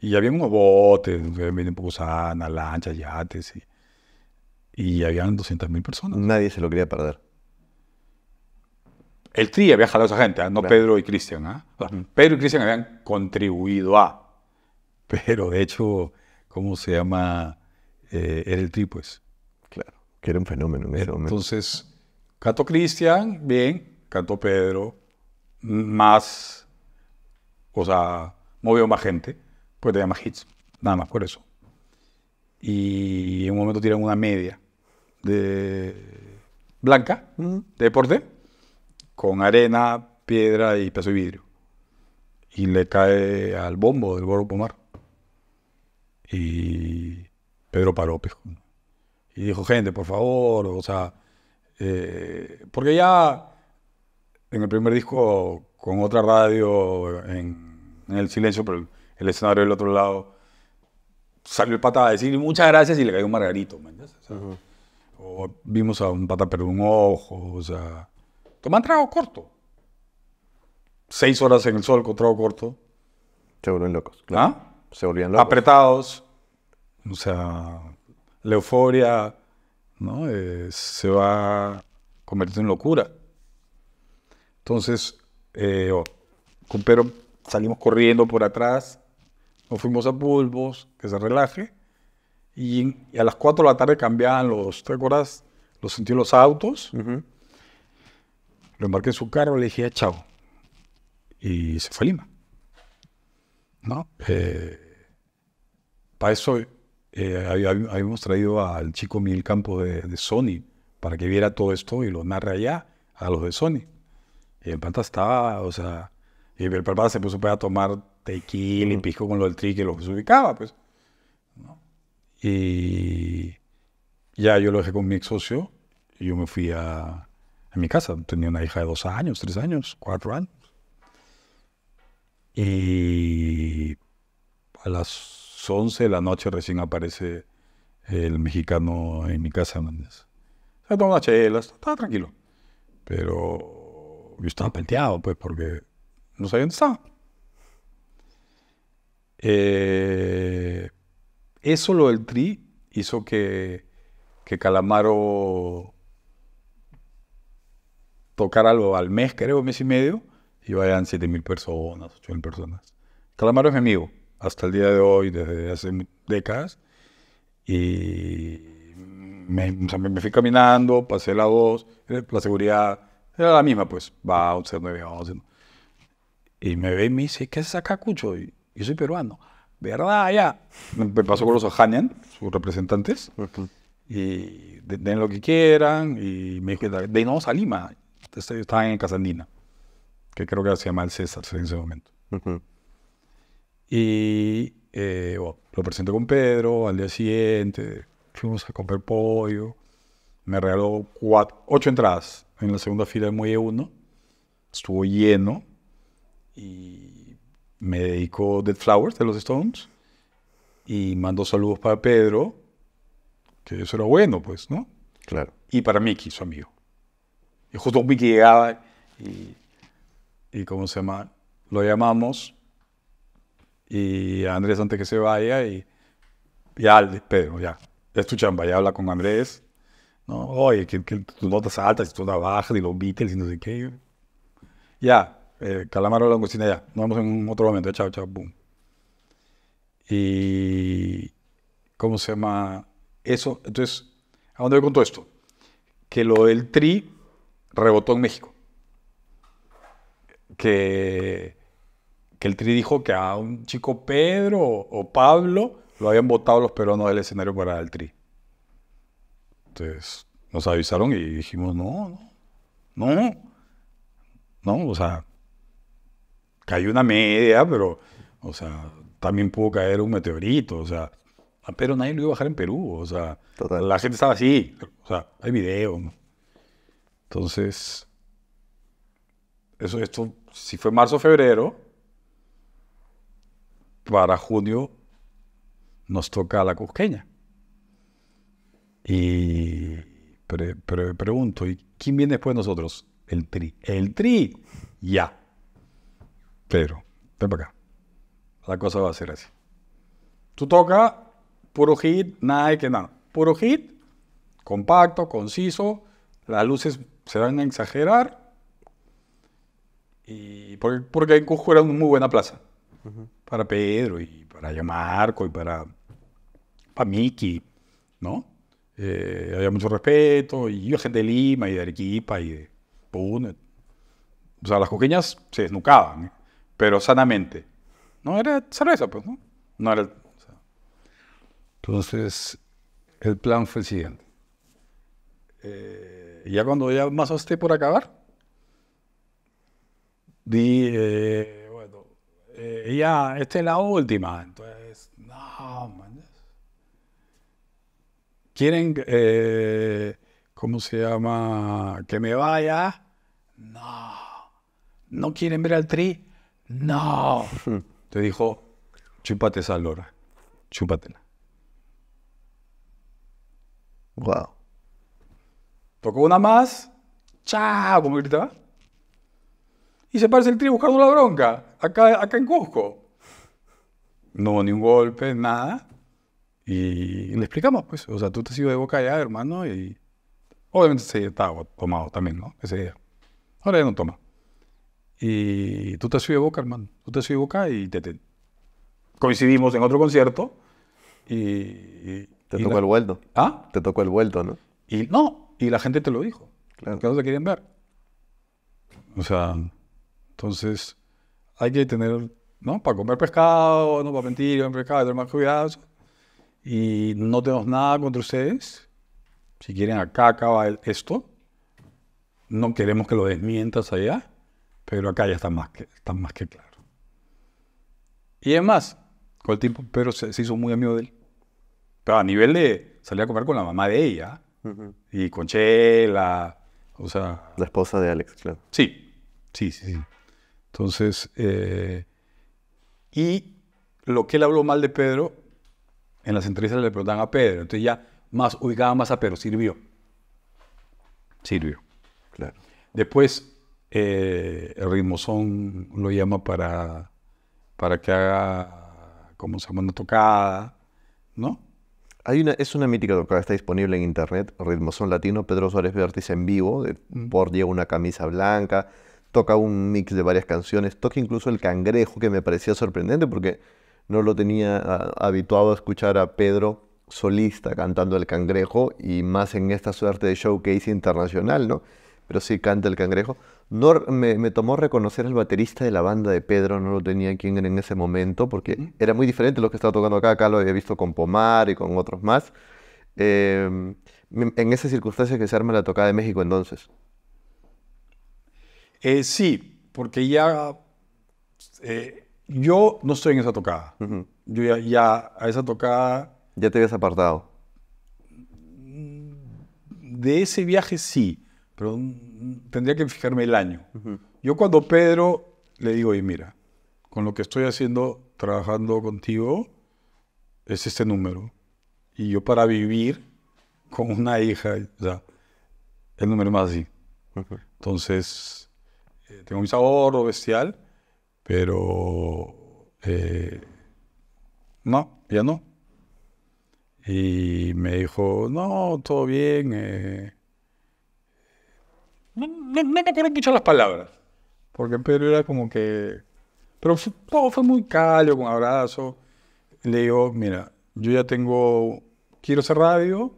y había unos botes, un poco sana, lancha, yates, y, y habían 200.000 personas. Nadie se lo quería perder. El TRI había jalado a esa gente, ¿ah? no Pedro y Cristian. ¿ah? Pedro y Cristian habían contribuido a. Pero de hecho, ¿cómo se llama? Eh, era el TRI, pues. Claro, que era un fenómeno. En Entonces, cantó Cristian, bien, cantó Pedro, más. O sea, movió más gente, pues tenía más hits, nada más por eso. Y en un momento tiran una media de blanca, de deporte con arena, piedra y peso de vidrio. Y le cae al bombo del Gordo Pomar. Y Pedro paró, pues, Y dijo, gente, por favor, o sea, eh, porque ya en el primer disco con otra radio, en, el silencio, pero el, escenario del otro lado, salió el pata a decir muchas gracias y le cayó un margarito, o vimos a un pata perder un ojo, o sea, Toman trabajo corto. Seis horas en el sol con trabajo corto. Se volvían locos. ¿Ah? Se volvían locos. Apretados. O sea, la euforia ¿no? Eh, se va a convertir en locura. Entonces, eh, oh, con Pedro salimos corriendo por atrás, nos fuimos a Bulbos, que se relaje, y, a las 4 de la tarde cambiaban los, ¿te acuerdas? Los sentí los autos. Uh lo embarqué en su carro, le dije, chao. Y se fue a Lima. ¿No? Eh, para eso eh, habíamos traído al chico Mil Campo de, Sony para que viera todo esto y lo narra allá a los de Sony. Y el pata estaba, o sea, y el papá se puso pues, a tomar tequila y mm. pisco con lo del tri que lo ubicaba, pues. Y ya yo lo dejé con mi ex socio y yo me fui a, en mi casa. Tenía una hija de dos años, tres años, cuatro años. Y a las once de la noche recién aparece el mexicano en mi casa. Se estaba tranquilo. Pero yo estaba penteado, pues, porque no sabía dónde estaba. Eh, eso lo del tri hizo que, que Calamaro tocar algo al mes, creo, mes y medio, y vayan 7.000 personas, 8.000 personas. Calamaro es mi amigo, hasta el día de hoy, desde hace décadas. Y me, fui caminando, pasé la 2, eh, la seguridad era la misma, pues, va, 11, 9, 11. Y me ve y me dice, ¿qué haces acá, Cucho? Y, yo soy peruano. ¿Verdad? Ya. Me pasó con los Ojanian, sus representantes. Y den lo que quieran. Y me de denos a Lima estaban en Casandina, que creo que se llama el César en ese momento. Y eh, lo presenté con Pedro al día siguiente, fuimos a comprar pollo, me regaló cuatro, ocho entradas en la segunda fila del Muelle 1, estuvo lleno y me dedicó Dead Flowers de los Stones y mandó saludos para Pedro, que eso era bueno, pues, ¿no? Claro. Y para Mickey, su amigo. Y justo que llegaba y, y ¿cómo se llama? Lo llamamos y Andrés antes que se vaya y ya, Pedro, ya, es tu chamba, ya habla con Andrés. No, oye, que, tus notas altas y tus notas bajas y los Beatles y no sé qué. Ya, eh, Calamaro la ya. Nos vemos en otro momento. Chao, chao, boom. Y. ¿Cómo se llama? Eso. Entonces, ¿a dónde voy con todo esto? Que lo del tri rebotó en México. Que, que el Tri dijo que a un chico Pedro o Pablo lo habían votado los peruanos del escenario para el Tri. Entonces nos avisaron y dijimos, no, no, no, no, o sea, cayó una media, pero, o sea, también pudo caer un meteorito, o sea, pero nadie lo iba a bajar en Perú, o sea, la gente estaba así, o sea, hay videos, ¿no? Entonces, eso, esto, si fue marzo, o febrero, para junio nos toca la cusqueña. Y pre, pre, pregunto, ¿y quién viene después de nosotros? El tri. El tri, ya. Pero, ven para acá. La cosa va a ser así. Tú toca puro hit, nada de que nada. Puro hit, compacto, conciso, las luces se van a exagerar. Y porque, porque en Cusco era una muy buena plaza. Para Pedro y para Marco y para, para Miki, ¿no? Eh, había mucho respeto y yo gente de Lima y de Arequipa y de Pune O sea, las coqueñas se desnucaban, ¿eh? pero sanamente. No era cerveza, pues, ¿no? No era... Entonces, el plan fue el siguiente. Eh, y ya cuando ya más esté por acabar, di, eh, bueno, eh, ella, esta es la última. Entonces, no, man. Quieren, eh, ¿cómo se llama? Que me vaya. No. ¿No quieren ver al tri? No. [LAUGHS] Te dijo, chúpate esa lora. Chúpatela. Wow. Tocó una más, chao, como gritaba. Y se parece el tri buscando la bronca, acá, acá en Cusco. No ni un golpe, nada. Y le explicamos, pues, o sea, tú te has de boca allá, hermano, y obviamente se estaba tomado también, ¿no? Ese día. Ahora ya no toma. Y tú te has de boca, hermano. Tú te has de boca y te, coincidimos en otro concierto. Y, te tocó el vuelto. ¿Ah? Te tocó el vuelto, ¿no? Y no, y la gente te lo dijo. Claro. Que no te querían ver. O sea, entonces hay que tener, ¿no? Para comer pescado, no para mentir, comer pescado, tener más cuidado. Y no tenemos nada contra ustedes. Si quieren, acá acaba esto. No queremos que lo desmientas allá, pero acá ya está más que, está más que claro. Y es más, con el tiempo, pero se, se hizo muy amigo de él. Pero a nivel de salir a comer con la mamá de ella, y Conchela, o sea... La esposa de Alex, claro. Sí, sí, sí. sí. Entonces, eh, y lo que él habló mal de Pedro, en las entrevistas le preguntan a Pedro, entonces ya más ubicaba más a Pedro, sirvió. Sirvió. Claro. Después, eh, el lo llama para, para que haga, como se llama?, una tocada, ¿no? es una mítica tocada, está disponible en internet, Ritmo Son Latino, Pedro Suárez Vértiz en vivo, de, por lleva una camisa blanca, toca un mix de varias canciones, toca incluso el cangrejo, que me parecía sorprendente porque no lo tenía ah, habituado a escuchar a Pedro solista cantando el cangrejo y más en esta suerte de showcase internacional, ¿no? Pero sí canta el cangrejo. No, me, tomó reconocer al baterista de la banda de Pedro, no lo tenía quien en ese momento, porque era muy diferente lo que estaba tocando acá, acá lo había visto con Pomar y con otros más. Em, en esas circunstancias que se arma la tocada de México entonces. Eh, sí, porque ya eh, yo no estoy en esa tocada. Yo ya, a esa tocada... Ya te habías apartado. De ese viaje sí pero tendría que fijarme el año. Yo cuando Pedro le digo, y mira, con lo que estoy haciendo, trabajando contigo, es este número. Y yo para vivir con una hija, o el número más así. Entonces, eh, tengo un sabor bestial, pero eh, no, ya no. Y me dijo, no, todo bien. Eh, no, no, no me las palabras, porque Pedro era como que... Pero fue, todo fue muy calio... con abrazo. Le digo, mira, yo ya tengo... Quiero hacer radio.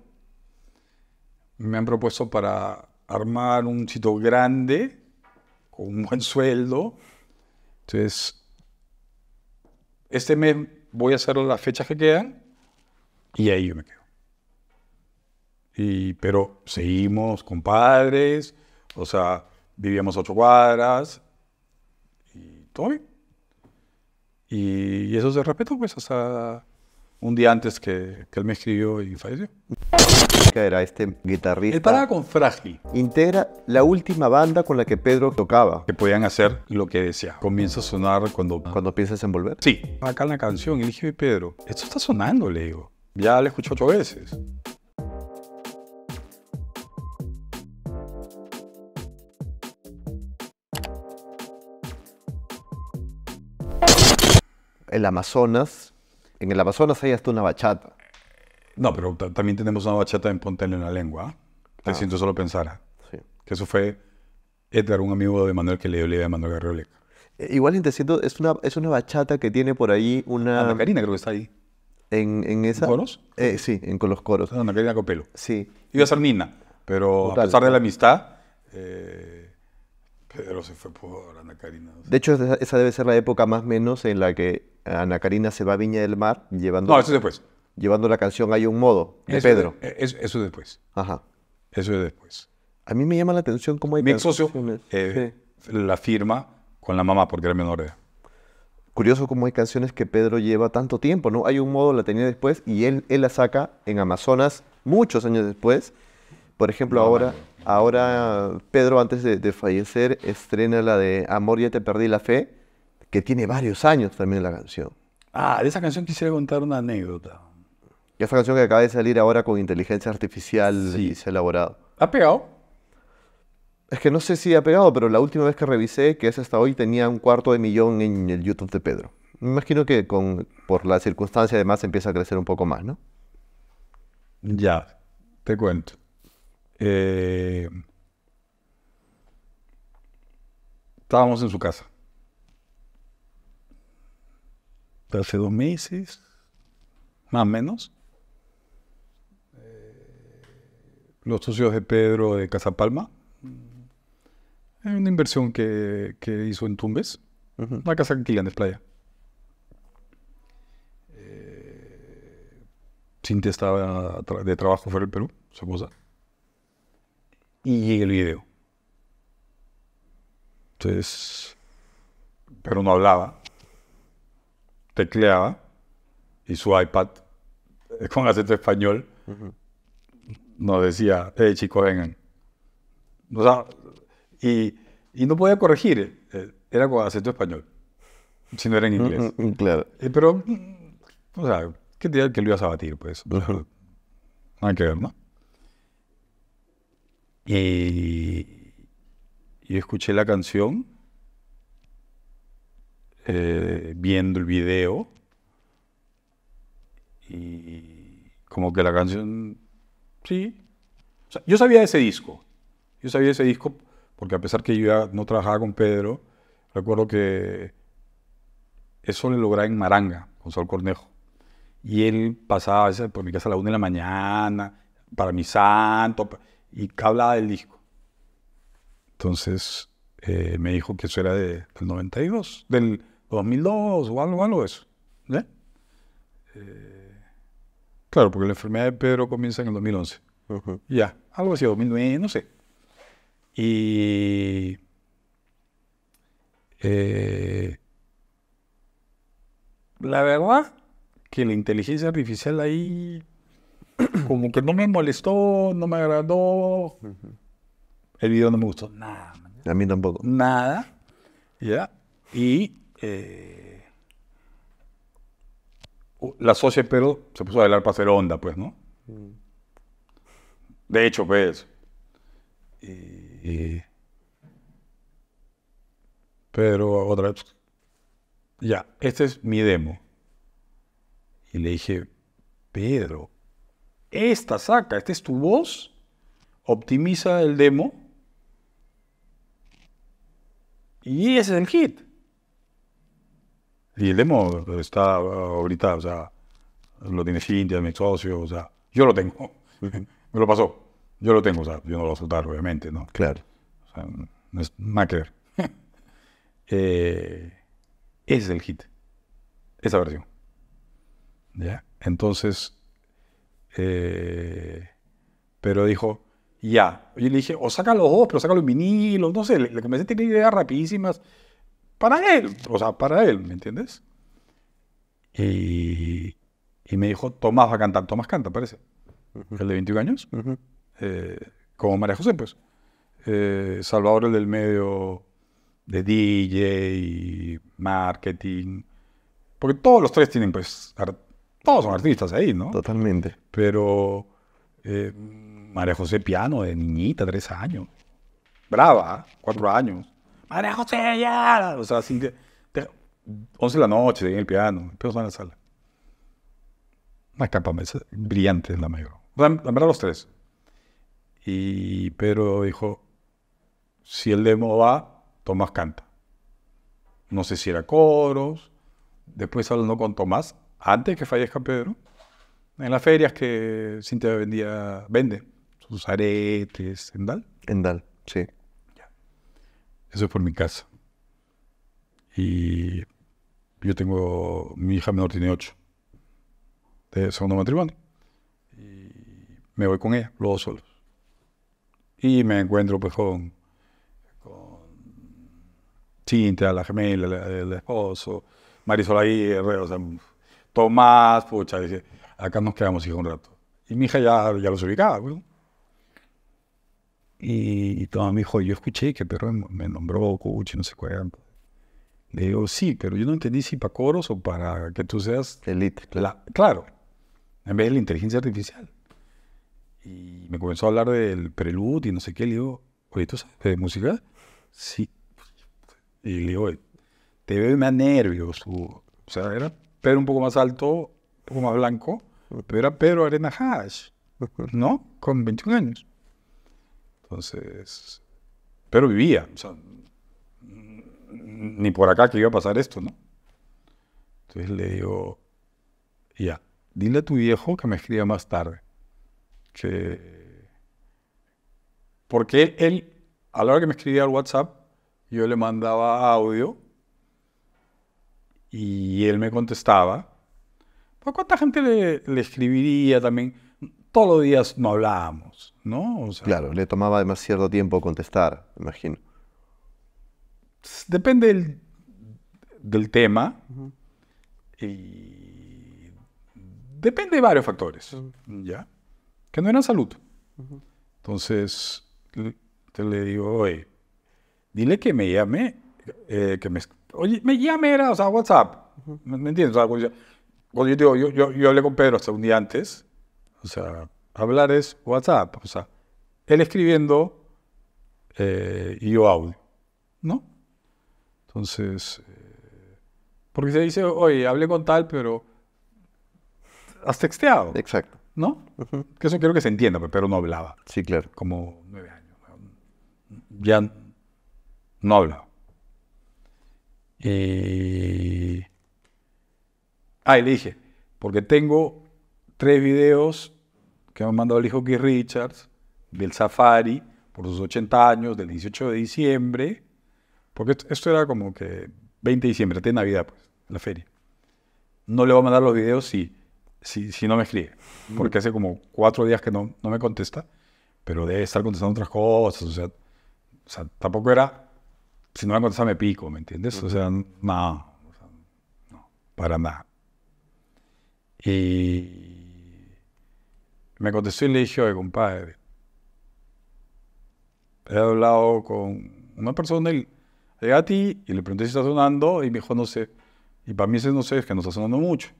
Me han propuesto para armar un sitio grande, con un buen sueldo. Entonces, este mes voy a hacer las fechas que quedan y ahí yo me quedo. Y, pero seguimos compadres, o sea, vivíamos ocho cuadras y todo bien. Y, eso se respeto pues, hasta un día antes que, él me escribió y falleció. Era este guitarrista. El parágrafo con Frágil. Integra la última banda con la que Pedro tocaba. Que podían hacer lo que decía. Comienza a sonar cuando. Cuando piensas en volver. Sí. Acá en la canción, y dije, Pedro, esto está sonando, le digo. Ya le escucho ocho veces. el Amazonas, en el Amazonas hay hasta una bachata. No, pero también tenemos una bachata en Pontel en la lengua. ¿ah? Te ah. siento solo pensar. ¿ah? Sí. Que eso fue Edgar, un amigo de Manuel que le dio la idea de Manuel Garriolec. Eh, igual siento, es una, es una bachata que tiene por ahí una. Ana Karina creo que está ahí. ¿En, en esa? coros? Eh, sí, en, con los coros. Ana Karina Copelo. Sí. Iba a ser Nina, pero a pesar de la amistad. Eh, Pedro se fue por Ana Karina. De hecho, esa debe ser la época más menos en la que Ana Karina se va a Viña del Mar llevando... después. Llevando la canción Hay un modo, de Pedro. eso es después. Ajá. Eso es después. A mí me llama la atención cómo hay Mi socio eh, la firma con la mamá porque era menor Curioso cómo hay canciones que Pedro lleva tanto tiempo, ¿no? Hay un modo, la tenía después, y él, la saca en Amazonas muchos años después. Por ejemplo, ahora... Ahora Pedro, antes de, fallecer, estrena la de Amor, ya te perdí la fe, que tiene varios años también la canción. Ah, de esa canción quisiera contar una anécdota. Y esa canción que acaba de salir ahora con inteligencia artificial y se ha elaborado. ¿Ha pegado? Es que no sé si ha pegado, pero la última vez que revisé, que es hasta hoy, tenía un cuarto de millón en el YouTube de Pedro. Me imagino que por la circunstancia además empieza a crecer un poco más, ¿no? Ya, te cuento. Eh, estábamos en su casa. Hace dos meses, más o menos. Eh, los socios de Pedro de Casa Palma. Mm. una inversión que, hizo en Tumbes. Una casa que en playa. Eh, Cintia estaba de trabajo fuera del Perú, su esposa y llegue el video. Entonces, pero no hablaba, tecleaba y su iPad eh, con acento español nos decía, eh chicos, vengan. O sea, y, y, no podía corregir, eh, eh, era con acento español, si no era en inglés. claro. pero, mm, o sea, ¿qué día que lo ibas a batir? Pues, [LAUGHS] no que ver, ¿no? Y, yo escuché la canción, eh, viendo el video, y como que la canción, sí. yo sabía de ese disco, yo sabía de ese disco porque a pesar que yo no trabajaba con Pedro, recuerdo que eso le lograba en Maranga, con Sol Cornejo. Y él pasaba a veces por mi casa a las 1 de la mañana, para mi santo y que hablaba del disco. Entonces eh, me dijo que eso era del 92, del 2002 o algo, algo eso. ¿eh? Eh, claro, porque la enfermedad de Pedro comienza en el 2011. Ya, algo así, 2009, no sé. Y la verdad que la inteligencia artificial ahí [CLEARS THROAT] como que no me molestó, no me agradó. El video no me gustó nada. A mí tampoco. Nada. ¿Ya? Y eh, la socia pero se puso a bailar para hacer onda, pues, ¿no? Mm. De hecho, pues. Y, pero otra vez. Ya, este es mi demo. Y le dije, Pedro, esta saca, esta es tu voz, optimiza el demo y ese es el hit. Y el demo está ahorita, o sea, lo tiene Cintia, mi socio, o sea, yo lo tengo. [LAUGHS] Me lo pasó. Yo lo tengo, o sea, yo no lo voy a soltar, obviamente, ¿no? Claro. O sea, no es nada [LAUGHS] eh, ese es el hit. Esa versión. ¿Ya? Entonces, eh, pero dijo, ya. Yo le dije, o saca los dos, pero saca los vinilos No sé, le, comencé a tener ideas rapidísimas para él, o sea, para él, ¿me entiendes? Y, y me dijo, Tomás va a cantar. Tomás canta, parece. El de 21 años. Eh, como María José, pues. Eh, Salvador, el del medio de DJ, marketing. Porque todos los tres tienen, pues, todos son artistas ahí, ¿no? Totalmente. Pero eh, María José Piano, de niñita, tres años. Brava, ¿eh? cuatro años. María José, ya. O sea, así 11 de la noche, en el piano, empezó en la sala. Una capa brillante es la mayor. O la los tres. Y Pedro dijo, si el demo va, Tomás canta. No sé si era coros. Después hablando con Tomás, antes que fallezca Pedro, en las ferias que Cintia vendía, vende sus aretes, Endal. Endal, sí. Eso es por mi casa. Y yo tengo, mi hija menor tiene ocho, de segundo matrimonio. Y me voy con ella, los dos solos. Y me encuentro pues con, con Cintia, la gemela, el, esposo, Marisol ahí, o sea, Tomás, pucha, dice, acá nos quedamos, hijo, un rato. Y mi hija ya, ya los ubicaba, güey. Y, y Tomás me dijo, yo escuché que Perro me nombró Cuchi, no sé era. Le digo, sí, pero yo no entendí si para coros o para que tú seas... Elite. claro, en vez de la inteligencia artificial. Y me comenzó a hablar del prelude y no sé qué. Le digo, oye, ¿tú sabes de música? Sí. Y le digo, te veo y me nervios. O sea, era Pedro un poco más alto, un poco más blanco, pero era Pedro Arena Hash, [LAUGHS] ¿no? Con 21 años. Entonces, pero vivía, ni por acá que iba a pasar esto, ¿no? Entonces le digo, ya, dile a tu viejo que me escriba más tarde. Que... Porque él, él, a la hora que me escribía al WhatsApp, yo le mandaba audio y él me contestaba. pues cuánta gente le, escribiría también? Todos los días no hablábamos, ¿no? claro, le tomaba demasiado tiempo contestar, imagino. Depende del, tema. y depende de varios factores, ¿ya? Que no eran salud. Entonces, te le digo, oye, dile que me llame, eh, que me Oye, me era, o sea, WhatsApp. ¿Me, entiendes? O sea, cuando, yo, digo, yo, hablé con Pedro hasta un día antes, o sea, hablar es WhatsApp, o sea, él escribiendo eh, y yo audio, ¿no? Entonces, eh, porque se dice, oye, hablé con tal, pero has texteado. Exacto. ¿No? Que eso quiero que se entienda, pues, pero no hablaba. Sí, claro. Como nueve años. Ya no hablaba. Eh, ah, y le dije, porque tengo tres videos que me ha mandado el hijo Keith Richards del Safari por sus 80 años, del 18 de diciembre, porque esto era como que 20 de diciembre, antes de Navidad, pues, la feria. No le voy a mandar los videos si, si, si no me escribe, mm. porque hace como cuatro días que no, no me contesta, pero debe estar contestando otras cosas, o sea tampoco era si no la contesta me pico, ¿me entiendes? O sea, nada, no, para nada. Y me contestó el le dije, compadre, he hablado con una persona, y a ti y le pregunté si está sonando y me dijo, no sé. Y para mí ese no sé, es que no está sonando mucho.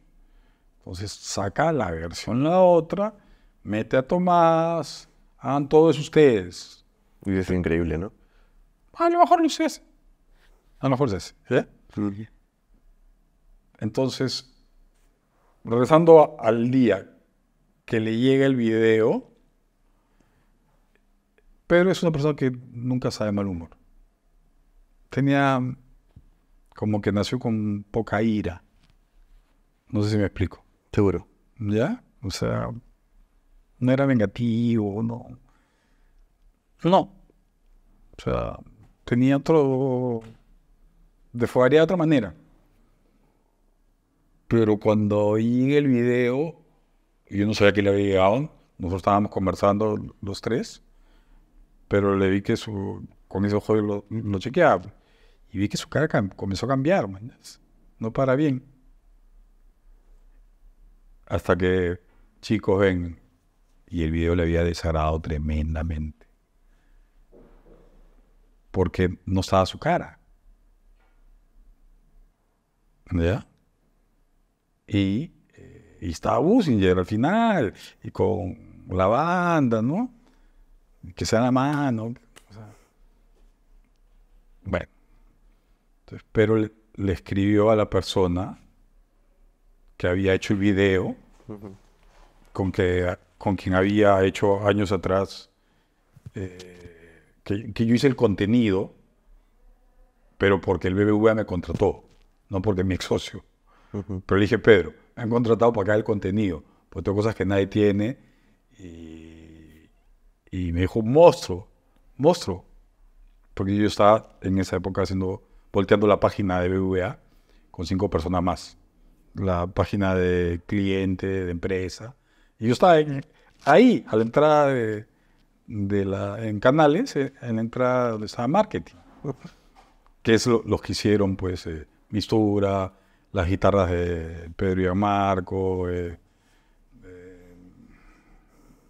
Entonces saca la versión la otra, mete a Tomás, hagan todo eso ustedes. Y es increíble, ¿no? Ah, a lo mejor no A lo mejor es ¿eh? Entonces, regresando al día que le llega el video, Pedro es una persona que nunca sabe mal humor. Tenía como que nació con poca ira. No sé si me explico. Seguro. ¿Ya? O sea, no era vengativo, no. No. O sea, tenía otro, de fuera de otra manera. Pero cuando oí el video, yo no sabía que le había llegado, nosotros estábamos conversando los tres, pero le vi que su, con ese ojo lo, chequeaba, y vi que su cara comenzó a cambiar, no para bien. Hasta que, chicos, ven, y el video le había desagradado tremendamente porque no estaba su cara. ¿Ya? Y, eh, y estaba Businger al final, y con la banda, ¿no? Que sea la mano. Bueno. Entonces, pero le, escribió a la persona que había hecho el video, con, que, con quien había hecho años atrás. Eh, que, yo hice el contenido, pero porque el BBVA me contrató, no porque mi ex [LAUGHS] socio. Pero le dije, Pedro, me han contratado para acá el contenido, porque tengo cosas que nadie tiene. Y, me dijo, monstruo, monstruo. Porque yo estaba en esa época haciendo, volteando la página de BBVA con cinco personas más. La página de cliente, de empresa. Y yo estaba ahí, a la entrada de, de la, en Canales, eh, en la entrada donde estaba marketing, que es lo, los que hicieron, pues, eh, Mistura, las guitarras de Pedro y marco eh,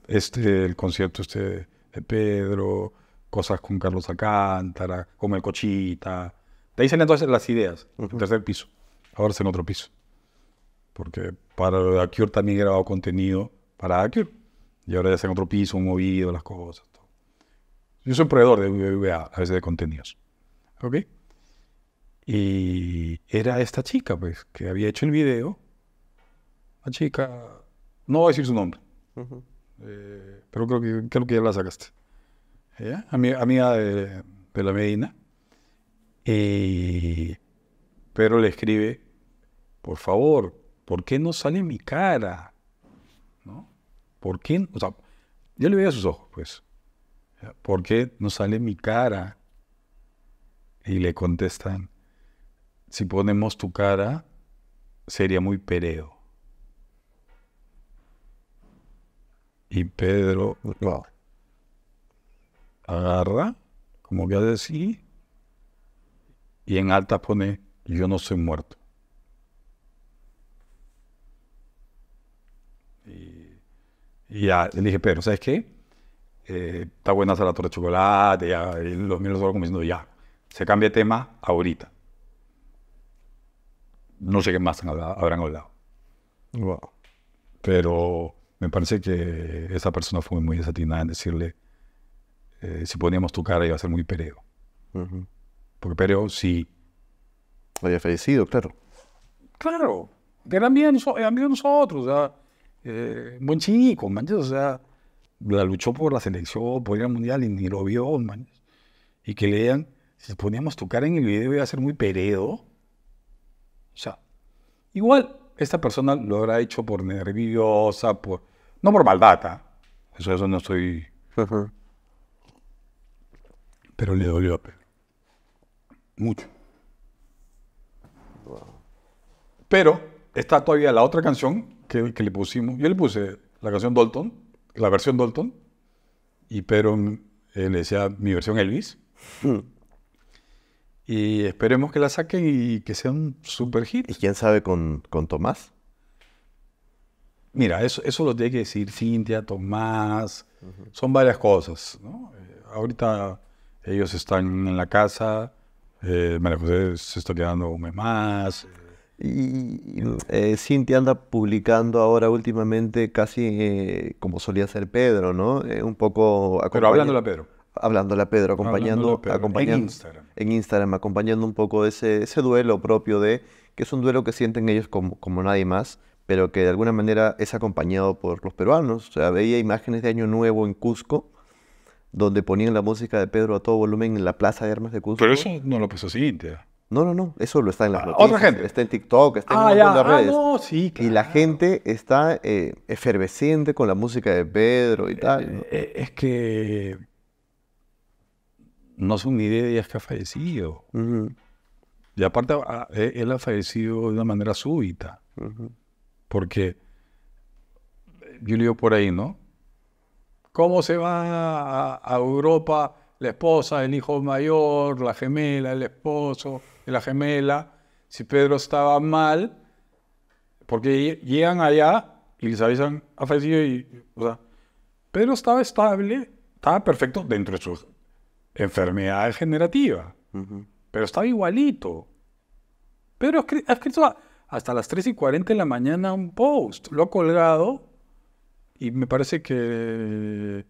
este, el concierto este de Pedro, cosas con Carlos Alcántara, como el Cochita. Te dicen entonces las ideas, el tercer piso. Ahora es en otro piso. Porque para lo de Acure también he grabado contenido para Acure. Y ahora ya está en otro piso, un movido, las cosas. Yo soy proveedor de VBA a veces de contenidos. ¿Ok? Y era esta chica, pues, que había hecho el video. La chica, no voy a decir su nombre, eh, pero creo que, creo que ya la sacaste. A Amiga, amiga de, de, la Medina. pero le escribe, por favor, ¿por qué no sale mi cara? ¿Por qué? O sea, yo le veía sus ojos, pues. ¿Por qué no sale mi cara? Y le contestan, si ponemos tu cara, sería muy pereo. Y Pedro agarra, como que decir, y en alta pone, yo no soy muerto. Y ya le dije, Pedro, ¿sabes qué? Eh, está buena esa la torre de chocolate, Y los míos estaban comiendo diciendo, ya, se cambia de tema ahorita. No sé qué más habrán hablado. Wow. Pero me parece que esa persona fue muy desatinada en decirle, eh, si poníamos tu cara iba a ser muy pereo. Porque pereo sí. Había fallecido, claro. Claro. Eran amigos de nosotros. O un eh, buen chico, manches, o sea, la luchó por la selección, por ir al mundial y ni lo vio, manches. Y que le digan, si poníamos tocar en el video iba a ser muy peredo. O sea, igual esta persona lo habrá hecho por nerviosa, por no por maldata, ¿ah? eso, eso no estoy... Pero le dolió a Pedro. Mucho. Pero está todavía la otra canción que, le pusimos. Yo le puse la canción Dalton, la versión Dalton, y pero él eh, le decía mi versión Elvis. Hmm. Y esperemos que la saquen y que sea un super hit. ¿Y quién sabe con, con Tomás? Mira, eso, eso lo tiene que decir Cintia, Tomás. Son varias cosas. ¿no? Eh, ahorita ellos están en la casa. Eh, María José se está quedando un mes más. Y eh, Cintia anda publicando ahora últimamente casi eh, como solía ser Pedro, ¿no? Eh, un poco... Pero hablándole a Pedro. Hablándole a Pedro, acompañando... acompañando en Instagram. acompañando un poco ese, duelo propio de... Que es un duelo que sienten ellos como, como nadie más, pero que de alguna manera es acompañado por los peruanos. O sea, veía imágenes de Año Nuevo en Cusco, donde ponían la música de Pedro a todo volumen en la Plaza de Armas de Cusco. Pero eso no lo pasó Cintia. No, no, no, eso lo está en las ah, noticias. Otra gente. Está en TikTok, está en ah, todas ah, las redes. Ah, no, sí, Y la gente está eh, efervescente con la música de Pedro y tal. Eh, eh, es que no son ni ideas que ha fallecido. Y aparte, él ha fallecido de una manera súbita. Porque yo digo por ahí, ¿no? ¿Cómo se va a Europa? la esposa, el hijo mayor, la gemela, el esposo, la gemela. Si Pedro estaba mal, porque llegan allá y les avisan, a fallecido y, o sea, Pedro estaba estable, estaba perfecto dentro de su enfermedad degenerativa, pero estaba igualito. Pedro ha escrito hasta las 3 y 40 de la mañana un post, lo ha colgado y me parece que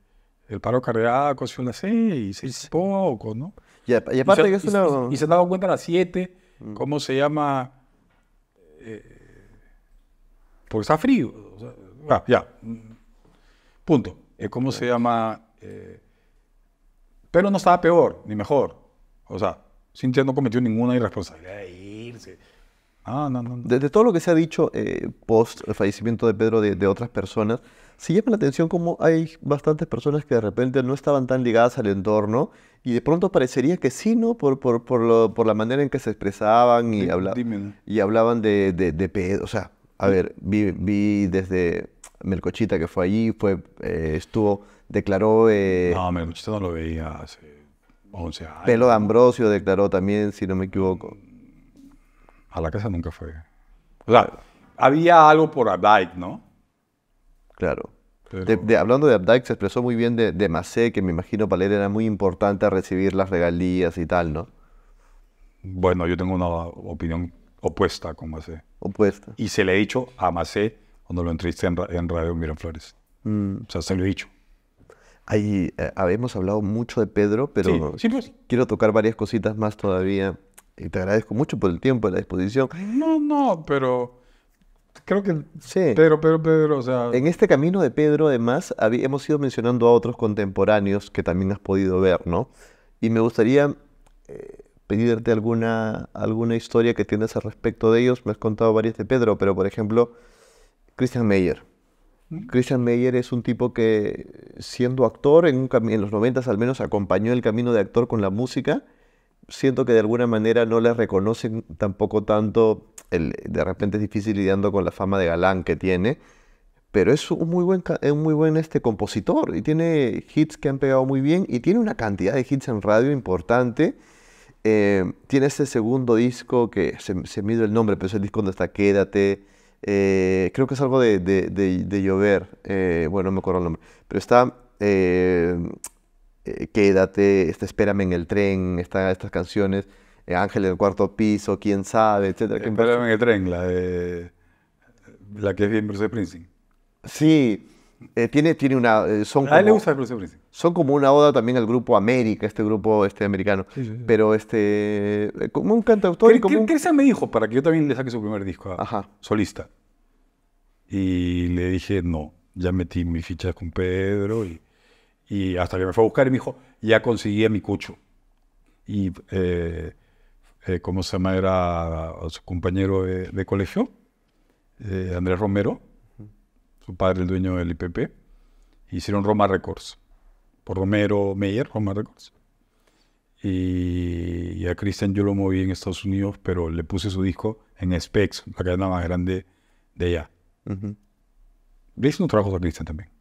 el paro cardíaco, si una y se sí. poco, ¿no? Y, aparte y se, se han dado cuenta a las 7, mm. ¿cómo se llama? Eh, porque está frío. Ah, ya, mm, punto. Eh, ¿Cómo se llama? Eh, pero no estaba peor, ni mejor. O sea, Cintia no cometió ninguna irresponsabilidad desde ah, todo lo que se ha dicho eh, post el fallecimiento de Pedro de, otras personas, se llama la atención como hay bastantes personas que de repente no estaban tan ligadas al entorno y de pronto parecería que sí, ¿no? Por, por, por, lo, por la manera en que se expresaban y, y hablaban de, Pedro. O sea, a ver, vi, desde Melcochita que fue allí, fue, eh, estuvo, declaró... Eh, no, Melcochita no lo veía hace 11 años. Pelo de Ambrosio declaró también, si no me equivoco. A la casa nunca fue. O sea, había algo por Abdike, ¿no? Claro. De, hablando de Abdike, se expresó muy bien de, Macé, que me imagino para él era muy importante recibir las regalías y tal, ¿no? Bueno, yo tengo una opinión opuesta con Macé. Opuesta. Y se le ha dicho a Macé cuando lo entrevisté en, Radio Miraflores. Mm. O sea, se lo he dicho. Ahí, eh, habíamos hablado mucho de Pedro, pero quiero tocar varias cositas más todavía y te agradezco mucho por el tiempo, y la disposición. No, no, pero creo que sí. pero pero Pedro, o sea... En este camino de Pedro, además, hemos ido mencionando a otros contemporáneos que también has podido ver, ¿no? Y me gustaría eh, pedirte alguna, alguna historia que tienes al respecto de ellos. Me has contado varias de Pedro, pero por ejemplo, Christian Meyer. Mm. Christian Meyer es un tipo que, siendo actor, en, en los 90 al menos acompañó el camino de actor con la música siento que de alguna manera no le reconocen tampoco tanto, el, de repente es difícil lidiando con la fama de galán que tiene, pero es un muy buen, muy buen este, compositor y tiene hits que han pegado muy bien y tiene una cantidad de hits en radio importante. Eh, tiene ese segundo disco que se, mide me el nombre, pero es el disco donde está Quédate. Eh, creo que es algo de, llover. Eh, bueno, no me acuerdo el nombre. Pero está eh, Quédate, Espérame en el tren, estas canciones, eh, Ángel del cuarto piso, quién sabe, etcétera. Espérame en el tren, la la que es bien Bruce Springsteen. Sí, eh, tiene, tiene una. son a él le gusta Bruce Springsteen. Son como una oda también al grupo América, este grupo este americano. Pero este. Como un cantautor. Como se me dijo para que yo también le saque su primer disco Ajá. solista. Y le dije, no, ya metí mis fichas con Pedro y y hasta que me fue a buscar y me dijo, ya conseguí a mi cucho. Y, eh, eh ¿cómo se llama? Era su compañero de, colegio, eh, Andrés Romero, su padre, el dueño del IPP. Hicieron Roma Records, por Romero Meyer, Roma Records. Y, a Christian yo lo moví en Estados Unidos, pero le puse su disco en Specs, la cadena más grande de allá. Le hice unos trabajos a Christian también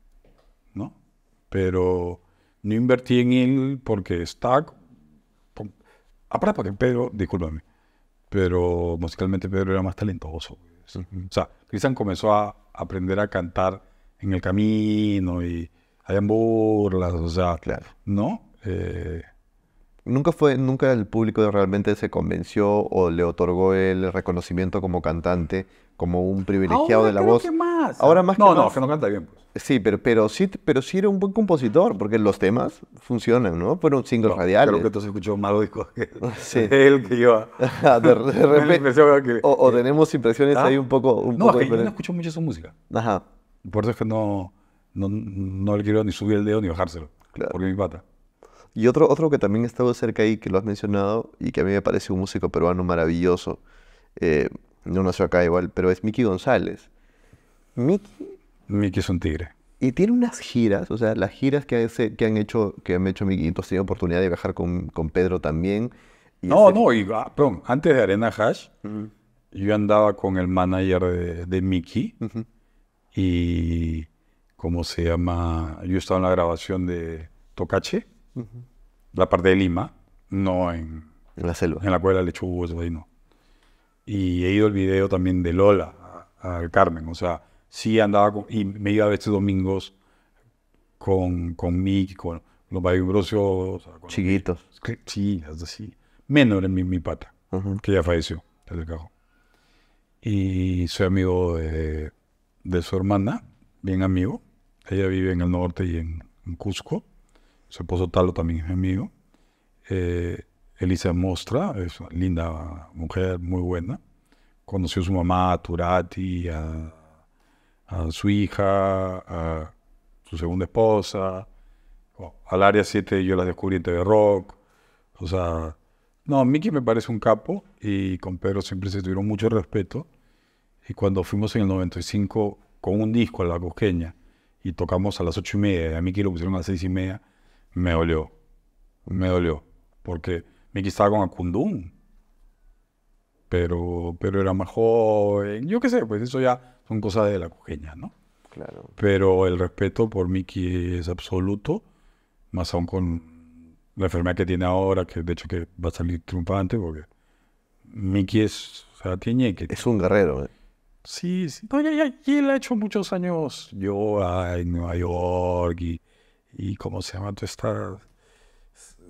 pero no invertí en él porque está... Aparte, Pedro, discúlpame, pero musicalmente Pedro era más talentoso. Pues. O sea, Cristian comenzó a aprender a cantar en el camino y hay burlas, o sea, claro. ¿no? Eh, nunca fue, nunca el público realmente se convenció o le otorgó el reconocimiento como cantante como un privilegiado de la voz. Que más. Ahora más no, que No, es que no canta bien. Pues. Sí, pero, pero, sí, pero sí era un buen compositor, porque los temas funcionan, ¿no? Fueron singles radiales. Creo que entonces escuchó más discos que [LAUGHS] sí. [LAUGHS] él que yo. [LAUGHS] Ah, de, repente, o, tenemos impresiones ¿Ah? ahí un poco... no, poco es que yo no escucho mucho su música. Ajá. Por eso es que no, no, le quiero ni subir el dedo ni bajárselo, claro. porque mi pata. Y otro, otro que también he estado cerca ahí, que lo has mencionado, y que a mí me parece un músico peruano maravilloso, eh, no nació acá igual, pero es Mickey González. Mickey. Mickey es un tigre. Y tiene unas giras, o sea, las giras que, han hecho, que han hecho Mickey. Entonces tenido oportunidad de viajar con, Pedro también. no, no, y, ah, perdón, antes de Arena Hash, yo andaba con el manager de, de Mickey. Y. ¿Cómo se llama? Yo estaba en la grabación de Tocache, la parte de Lima, no en. la selva. En la cueva de la no y he ido el video también de Lola al Carmen. O sea, sí andaba y me iba a veces domingos con, con Mick, con los vibrosos O Chiquitos. Sí, sí, así. Menor en mi, mi pata, que ya falleció el cajón. Y soy amigo de, de, su hermana, bien amigo. Ella vive en el norte y en, Cusco. Su esposo Talo también es amigo. Eh, Elisa Mostra, es una linda mujer, muy buena. Conoció a su mamá, a Turati, a, su hija, a su segunda esposa. Oh, al área 7 yo la descubrí en Rock. O sea, no, Mickey me parece un capo y con Pedro siempre se tuvieron mucho respeto. Y cuando fuimos en el 95 con un disco a la Cosqueña y tocamos a las 8 y media, a Mickey lo pusieron a las 6 y media, me dolió. Me dolió. Porque me estaba con Akundun, Pero, pero era más joven. Yo qué sé, pues eso ya son cosas de la cujeña, ¿no? Claro. Pero el respeto por Miki es absoluto, más aún con la enfermedad que tiene ahora, que de hecho que va a salir triunfante, porque Miki es, o sea, tiene que... Es un guerrero, ¿eh? Sí, sí. No, ya, ya, y él ha hecho muchos años yo en Nueva York y, ¿cómo se llama? Tú estás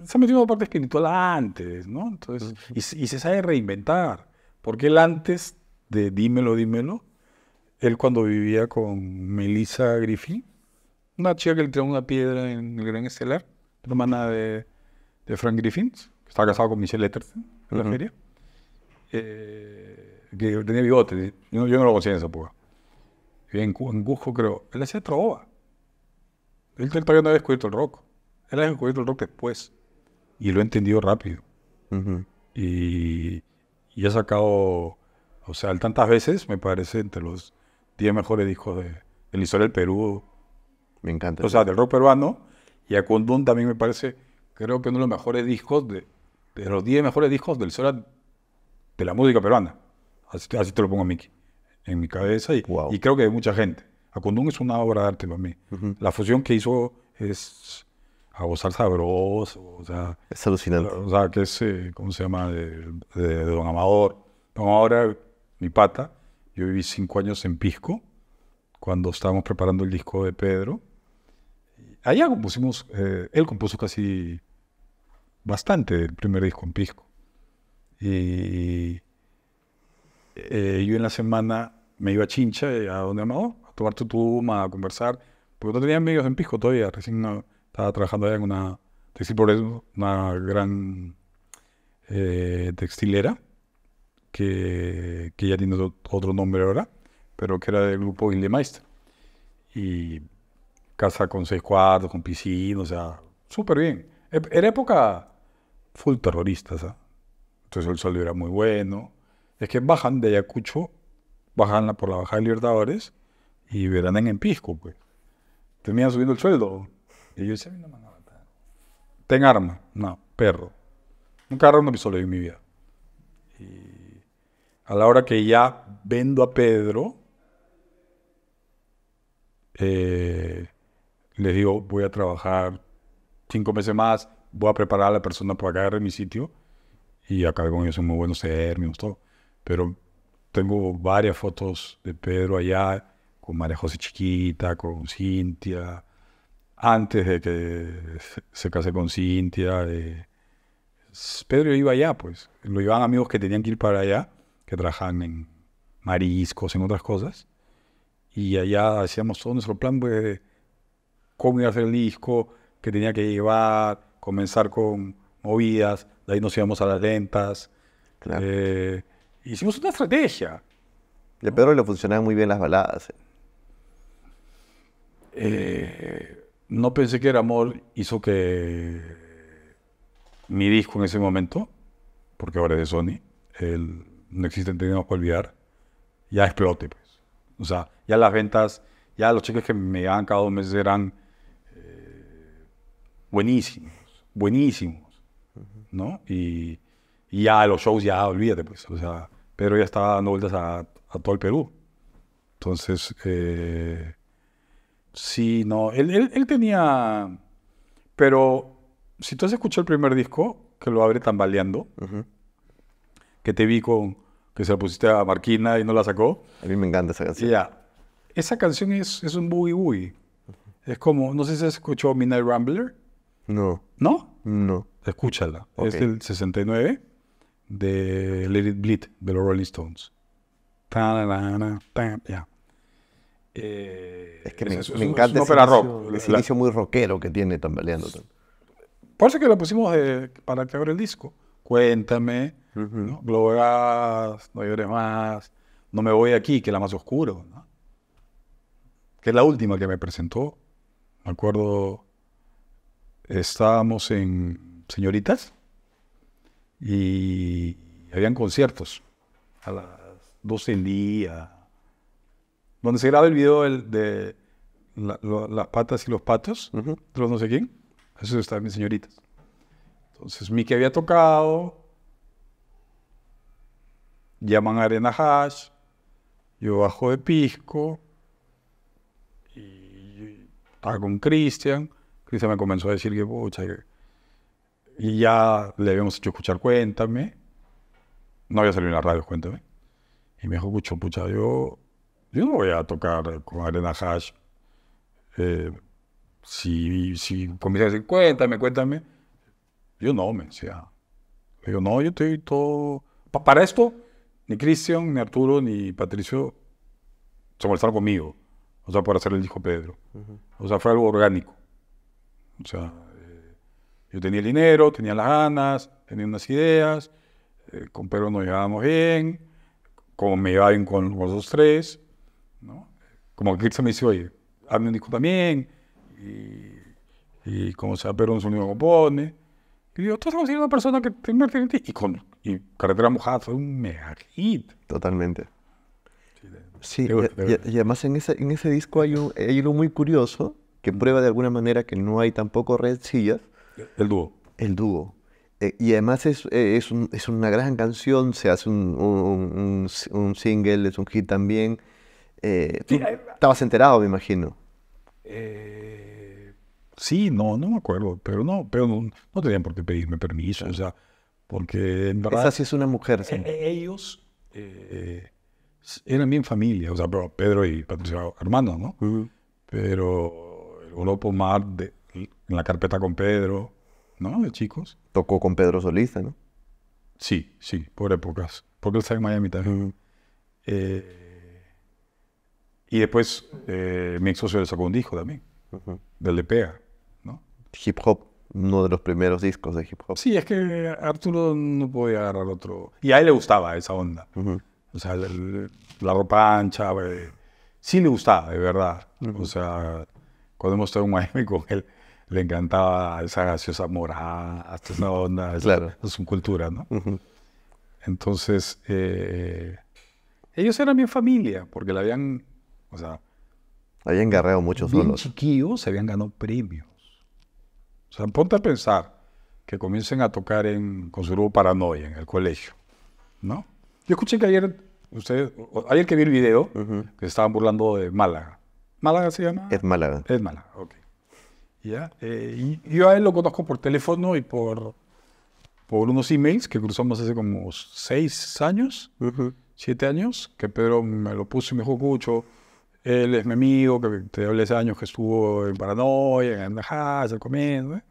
se ha metido una parte espiritual antes, ¿no? Entonces, y, se sabe reinventar. Porque él antes de Dímelo, Dímelo, él cuando vivía con Melissa Griffin, una chica que le tiró una piedra en el Gran Estelar, hermana de, de Frank Griffin, que estaba casado con Michelle Etherton en la feria, eh, que tenía bigote. Yo, no lo conocía en esa época. En, en creo. Él hacía trova. Él todavía no había descubierto el rock. Él había descubierto el rock después y lo he entendido rápido. y, y, he sacado, o sea, tantas veces me parece entre los 10 mejores discos de, la historia del Perú. Me encanta. O sea, del rock peruano. Y a también me parece, creo que uno de los mejores discos, de, los 10 mejores discos de la historia de la música peruana. Así, te lo pongo a en mi cabeza y, y creo que hay mucha gente. A es una obra de arte para mí. La fusión que hizo es a gozar sabroso. O sea, es alucinante. O sea, que es, eh, ¿cómo se llama? De, Don Amador. Don Amador mi pata. Yo viví cinco años en Pisco cuando estábamos preparando el disco de Pedro. Allá compusimos, eh, él compuso casi bastante el primer disco en Pisco. Y eh, yo en la semana me iba a Chincha, a Don Amador, a tomar tutuma, a conversar, porque no tenía amigos en Pisco todavía, recién no, estaba trabajando allá en una textil por una gran eh, textilera que, ya tiene otro nombre ahora, pero que era del grupo Meister. Y casa con seis cuartos, con piscina, o sea, súper bien. Era época full terrorista, ¿sabes? Entonces el sueldo era muy bueno. Es que bajan de Ayacucho, bajan por la Baja de Libertadores y verán en Pisco, pues. Terminan subiendo el sueldo y yo decía a me van arma? no perro. Nunca no me pistola en mi vida. Y a la hora que ya vendo a Pedro, eh, les digo, voy a trabajar cinco meses más, voy a preparar a la persona para que agarre mi sitio. Y acá con ellos son muy buenos me gustó Pero tengo varias fotos de Pedro allá, con María José Chiquita, con Cintia, antes de que se case con Cintia. Pedro iba allá, pues. Lo iban amigos que tenían que ir para allá, que trabajaban en mariscos, en otras cosas. Y allá hacíamos todo nuestro plan pues, de cómo iba a hacer el disco, que tenía que llevar, comenzar con movidas, de ahí nos íbamos a las lentas. Eh, hicimos una estrategia. Y a Pedro le funcionaban muy bien las baladas. Eh, eh no pensé que el amor hizo que mi disco en ese momento, porque ahora es de Sony, el no existe, tenemos que olvidar, ya explote. Pues. O sea, ya las ventas, ya los cheques que me daban cada dos meses eran eh, buenísimos, buenísimos, ¿no? Y, ya los shows, ya olvídate, pues. O sea, pero ya estaba dando vueltas a, todo el Perú. Entonces, eh, Sí, no, él, tenía... Pero si tú has escuchado el primer disco, que lo abre tambaleando, que te vi con... que se la pusiste a Marquina y no la sacó. A mí me encanta esa canción. Ya. Esa canción es, un boogie boogie. Es como, no sé si has escuchado Midnight Rambler. No. ¿No? No. Escúchala. Es del 69 de Let It de los Rolling Stones. Ta eh, es que me, encanta ese, inicio, muy rockero que tiene tambaleando. Parece que lo pusimos para que abra el disco. Cuéntame, uh ¿no? llores más, no me voy aquí, que es la más oscuro, que es la última que me presentó. Me acuerdo, estábamos en Señoritas y habían conciertos a las 12 del día, donde se graba el video de las patas y los patos, de los no sé quién. Eso está mis señoritas. Entonces, que había tocado, llaman a Arena Hash, yo bajo de Pisco, y estaba con Cristian. Cristian me comenzó a decir que, pucha, y ya le habíamos hecho escuchar Cuéntame. No había salido en la radio, Cuéntame. Y me dijo, mucho pucha, yo yo no voy a tocar con Arena Hash. Eh, si, si comienza a decir, cuéntame, cuéntame. Yo no, me decía. Yo no, yo estoy todo... para esto, ni Cristian, ni Arturo, ni Patricio se molestaron conmigo. O sea, por hacer el disco Pedro. O sea, fue algo orgánico. O sea, eh, yo tenía el dinero, tenía las ganas, tenía unas ideas. Eh, con Pedro nos llevábamos bien. Como me iba bien con, los dos tres como que se me dice, oye, hazme un disco también, y, y como sea, pero un sonido compone. Y yo, tú consiguiendo una persona que tiene Y con y Carretera Mojada fue un mega hit. Totalmente. Sí, y, además en ese, en ese disco hay, un, hay algo muy curioso que prueba de alguna manera que no hay tampoco Red Sillas. El dúo. El dúo. Eh, y además es, eh, es, es, una gran canción, se hace un, un, un, single, es un hit también. Eh, estabas enterado, me imagino. Eh, sí, no, no me acuerdo, pero no, pero no, tenían por qué pedirme permiso, o sea, porque en verdad... Esa sí es una mujer. E, e, ellos eh, eran bien familia, o sea, Pedro y Patricia, hermanos, ¿no? Pero el Grupo Mar, en la carpeta con Pedro, ¿no? De chicos. Tocó con Pedro Solista, ¿no? Sí, sí, por épocas, porque él está en Miami también. Y después eh, mi ex socio le sacó un disco también, del de pea ¿no? Hip hop, uno de los primeros discos de hip hop. Sí, es que Arturo no podía agarrar otro. Y a él le gustaba esa onda. O sea, la ropa ancha, eh, sí le gustaba, de verdad. O sea, cuando hemos estado en Miami con él, le encantaba esa gaseosa morada, hasta esa [LAUGHS] onda, esa, cultura subcultura, ¿no? Entonces, eh, ellos eran mi familia, porque la habían o sea. Habían garreado muchos bien Los chiquillos se habían ganado premios. O sea, ponte a pensar que comiencen a tocar en, con su grupo Paranoia en el colegio, ¿no? Yo escuché que ayer, ustedes, ayer que vi el video, que estaban burlando de Málaga. ¿Málaga se llama? Es Málaga. Es Málaga, ok. ¿Ya? Eh, y yo a él lo conozco por teléfono y por, por unos emails que cruzamos hace como seis años, siete años, que Pedro me lo puso y me dijo, mucho. Él es mi amigo, que te hablé hace años que estuvo en Paranoia, en Andajas, comiendo, ¿eh?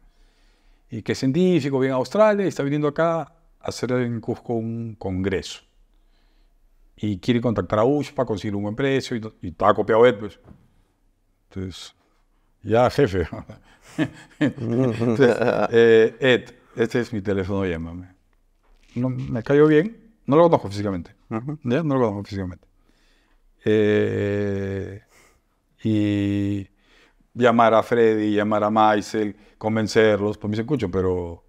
y que es científico, viene a Australia y está viniendo acá a hacer en Cusco un congreso. Y quiere contactar a Ush para conseguir un buen precio y, está copiado Ed, pues. Entonces, ya, jefe. [LAUGHS] Eh, Ed, este es mi teléfono, llámame. No, me cayó bien. No lo conozco físicamente. No lo conozco físicamente. Eh, y llamar a Freddy, llamar a Maisel, convencerlos, pues me dicen, escucho, pero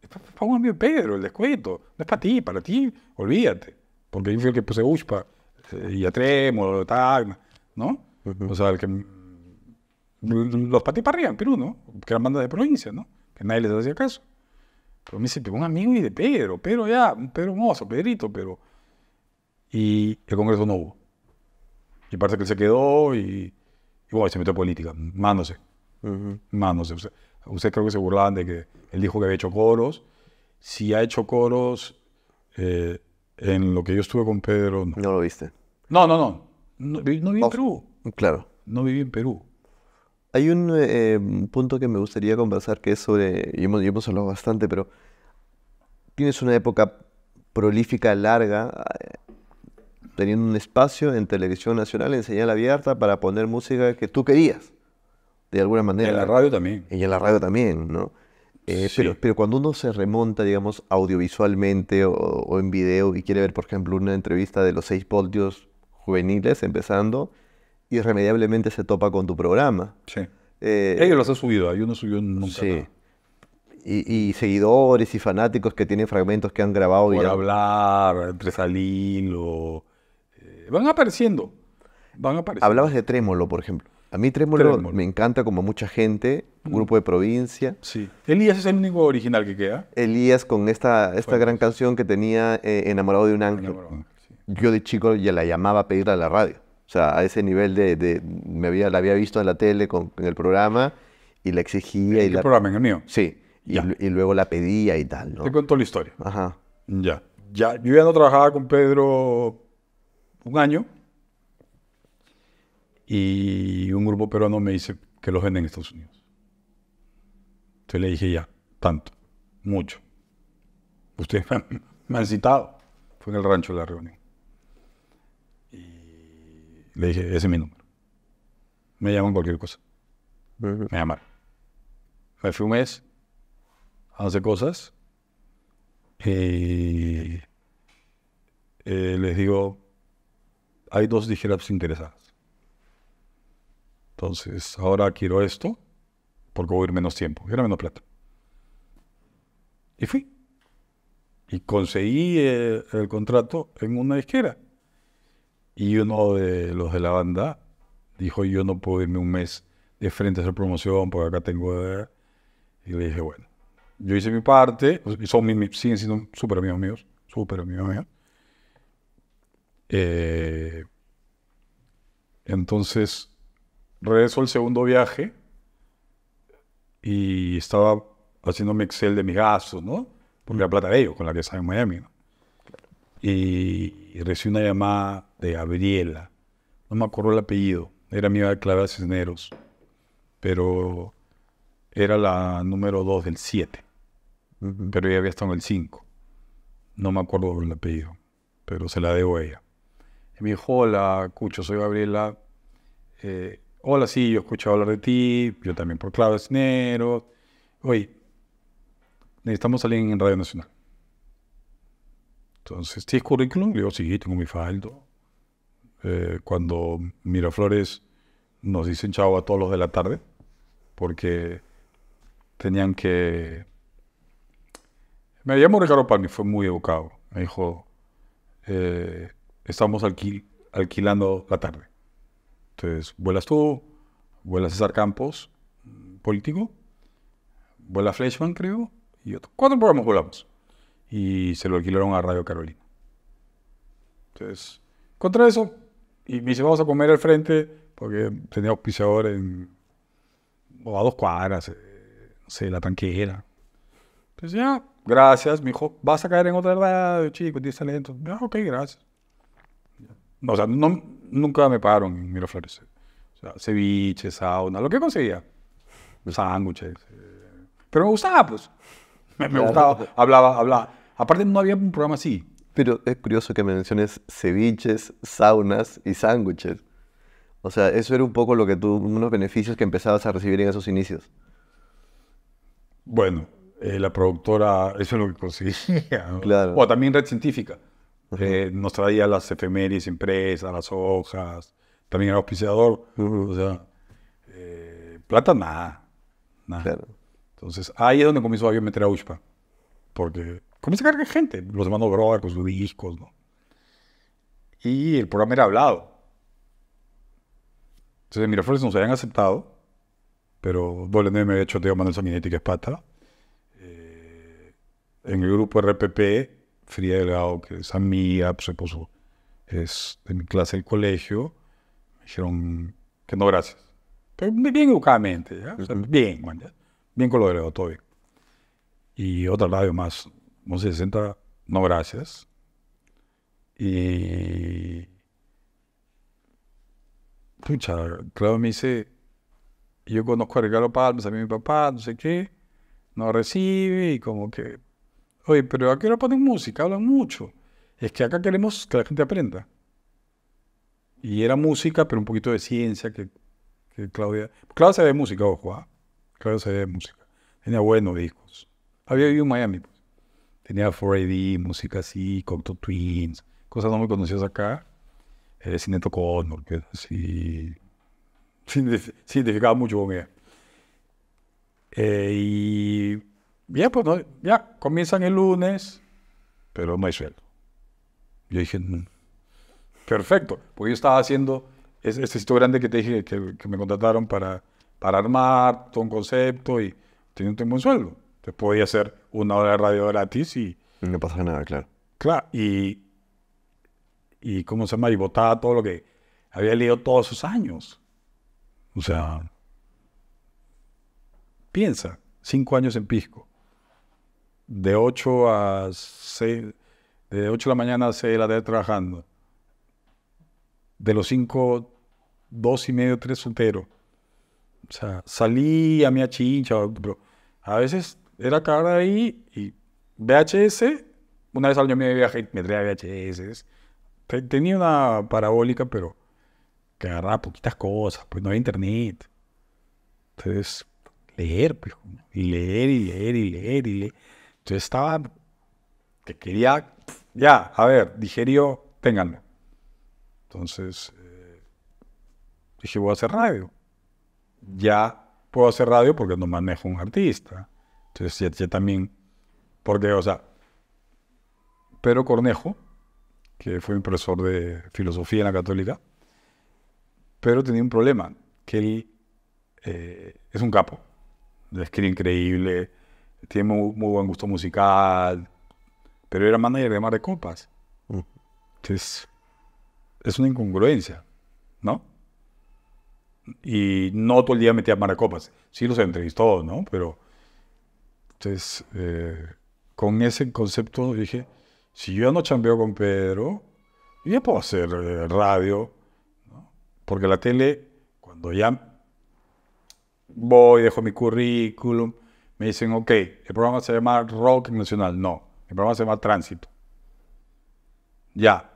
es para un amigo Pedro, el descuento, no es para ti, para ti, olvídate, porque yo fui el que puse Uspa y a Tremolo, ¿no? O sea, el que mm, los arriba, en Perú, ¿no? Que eran bandas de provincia, ¿no? Que nadie les hacía caso. Pero me dice, un amigo y de Pedro, Pedro ya, Pedro Mozo, Pedrito, pero... Y el Congreso no hubo. Y parece que él se quedó y, se metió en política, mándose. Mándose. usted creo que se burlaban de que él dijo que había hecho coros. Si ha hecho coros eh, en lo que yo estuve con Pedro. No. lo viste. No, no, no. No, viví en Perú. Claro. No viví en Perú. Hay un eh, eh, punto que me gustaría conversar que es sobre, hemos, hemos, hablado bastante, pero tienes una época prolífica, larga, teniendo un espacio en televisión nacional, en señal abierta, para poner música que tú querías, de alguna manera. Y En la radio también. Y en la radio también, ¿no? Eh, pero, cuando uno se remonta, digamos, audiovisualmente o, en video y quiere ver, por ejemplo, una entrevista de los seis voltios juveniles empezando, irremediablemente se topa con tu programa. Sí. Eh, Ellos los han subido, Ellos no subió nunca. Sí. Y, seguidores y fanáticos que tienen fragmentos que han grabado. y hablar, entre salir o van apareciendo. Van Hablabas de Trémolo, por ejemplo. A mí Trémolo, me encanta como mucha gente, un mm. grupo de provincia. Sí. Elías es el único original que queda. Elías con esta, esta gran canción que tenía eh, Enamorado de un ángel. Yo de chico ya la llamaba a pedirla a la radio. O sea, a ese nivel de, me había, la había visto en la tele, en el programa, y la exigía. ¿En y el programa, en el mío? Sí. Y, luego la pedía y tal, ¿no? Te cuento la historia. Ajá. Ya. ya. Yo ya no trabajaba con Pedro un año y un grupo peruano me dice que los venden en Estados Unidos. Entonces le dije ya, tanto, mucho. Ustedes [LAUGHS] me han, citado. Fue en el rancho de la reunión. Y le dije, ese es mi número. Me llaman cualquier cosa. Me llamaron. Me fui un mes a hacer cosas. Y eh, les digo, hay dos disqueras interesadas. Entonces, ahora quiero esto porque voy a ir menos tiempo, quiero menos plata. Y fui. Y conseguí eh, el, contrato en una disquera. Y uno de los de la banda dijo, yo no puedo irme un mes de frente a hacer promoción porque acá tengo... De... Y le dije, bueno, yo hice mi parte, y son mis, siguen siendo súper amigos míos, súper amigos míos. Eh, entonces, regreso al segundo viaje y estaba haciendo mi Excel de mi gastos, ¿no? Porque la mm. plata de ellos, con la que estaba en Miami, Y, recibí una llamada de Gabriela, no me acuerdo el apellido, era amiga de Clara Cisneros, pero era la número 2 del 7, pero ella había estado en el 5. No me acuerdo el apellido, pero se la debo a ella me dijo, hola, Cucho, soy Gabriela. Eh, hola, sí, yo he escuchado hablar de ti, yo también por Claudio Cinero. Oye, necesitamos salir en Radio Nacional. Entonces, ¿tienes currículum? Le digo, sí, tengo mi faldo. Eh, cuando Miraflores nos dicen chao a todos los de la tarde, porque tenían que... Me llamó Ricardo Palmi, fue muy educado. Me dijo, eh, estamos alquil, alquilando la tarde. Entonces, vuelas tú, vuelas César Campos, político, vuelas Fleshman, creo, y otro. Cuatro programas volamos. Y se lo alquilaron a Radio Carolina. Entonces, contra eso, y me dice, vamos a comer al frente, porque tenía auspiciador en, a dos cuadras, eh, no sé, la tanquera. Entonces, ya, gracias, me dijo, vas a caer en otra radio, ah, chico, tienes talento. Ya, ok, gracias o sea, no, nunca me pagaron en Miraflores. O sea, ceviche, sauna, lo que conseguía. Sándwiches. Eh. Pero me gustaba, pues. [LAUGHS] Me, gustaba, hablaba, hablaba. Aparte no había un programa así. Pero es curioso que menciones ceviches, saunas y sándwiches. O sea, eso era un poco lo que tú, unos beneficios que empezabas a recibir en esos inicios. Bueno, eh, la productora, eso es lo que conseguía. Claro. O también red científica. Eh, nos traía las efemérides empresas, las hojas, también era auspiciador. O sea, eh, plata nada. Entonces ahí es donde comenzó a meter a Ushpa. Porque comienza a cargar gente, los hermanos Broda con sus discos, Y el programa era hablado. Entonces en Miraflores nos habían aceptado, pero doblemente me había hecho tío Manuel Saminetti, que es pata. Eh, en el grupo RPP Frida que es amiga, se pues, esposo es de mi clase del colegio, me dijeron que no, gracias. Bien educadamente, ¿ya? bien, ¿ya? bien colorado, todo bien. Y otra radio más, 1160, no gracias. Y. Pucha, claro me dice: Yo conozco a Ricardo Palmas, a mí mi papá, no sé qué, no recibe, y como que Oye, pero aquí no ponen música? Hablan mucho. Es que acá queremos que la gente aprenda. Y era música, pero un poquito de ciencia que, Claudia... Claudia sabía de música, ojo, ¿ah? Claudia sabía de música. Tenía buenos discos. Había vivido en Miami. Pues. Tenía 4AD, música así, Cocteau Twins, cosas no muy conocidas acá. Eh, el cine tocó sí... Significaba mucho con ella. Eh, y bien pues, ya, comienzan el lunes, pero no hay sueldo. Yo dije, mm". perfecto, porque yo estaba haciendo ese, sitio grande que te dije que, me contrataron para, para armar todo un concepto y tenía un, buen sueldo. te podía hacer una hora de radio gratis y... no pasa nada, claro. Claro, y... Y cómo se llama, y botaba todo lo que había leído todos esos años. O sea, piensa, cinco años en Pisco, de 8 a 6, de 8 de la mañana a 6 de la tarde trabajando. De los 5, 2 y medio, 3 solteros. O sea, salí a mi achincha, pero a veces era cara ahí y VHS, una vez al año me viaje, me traía VHS. Tenía una parabólica, pero que agarraba poquitas cosas, pues no había internet. Entonces, leer, pues, y leer y leer y leer y leer. Entonces estaba que quería, ya, a ver, digerió, ténganme. Entonces eh, dije, voy a hacer radio. Ya puedo hacer radio porque no manejo un artista. Entonces ya, también, porque, o sea, pero Cornejo, que fue mi profesor de filosofía en la católica, pero tenía un problema, que él eh, es un capo, escribe increíble, tiene muy, buen gusto musical, pero era manager de Mar de Copas. Mm. Entonces, es una incongruencia, ¿no? Y no todo el día metía Mar Copas. Sí los entrevistó, ¿no? Pero, entonces, eh, con ese concepto dije, si yo no chambeo con Pedro, yo puedo hacer eh, radio, ¿no? Porque la tele, cuando ya voy, dejo mi currículum, me dicen, ok, el programa se llama Rock Nacional. No, el programa se llama Tránsito. Ya.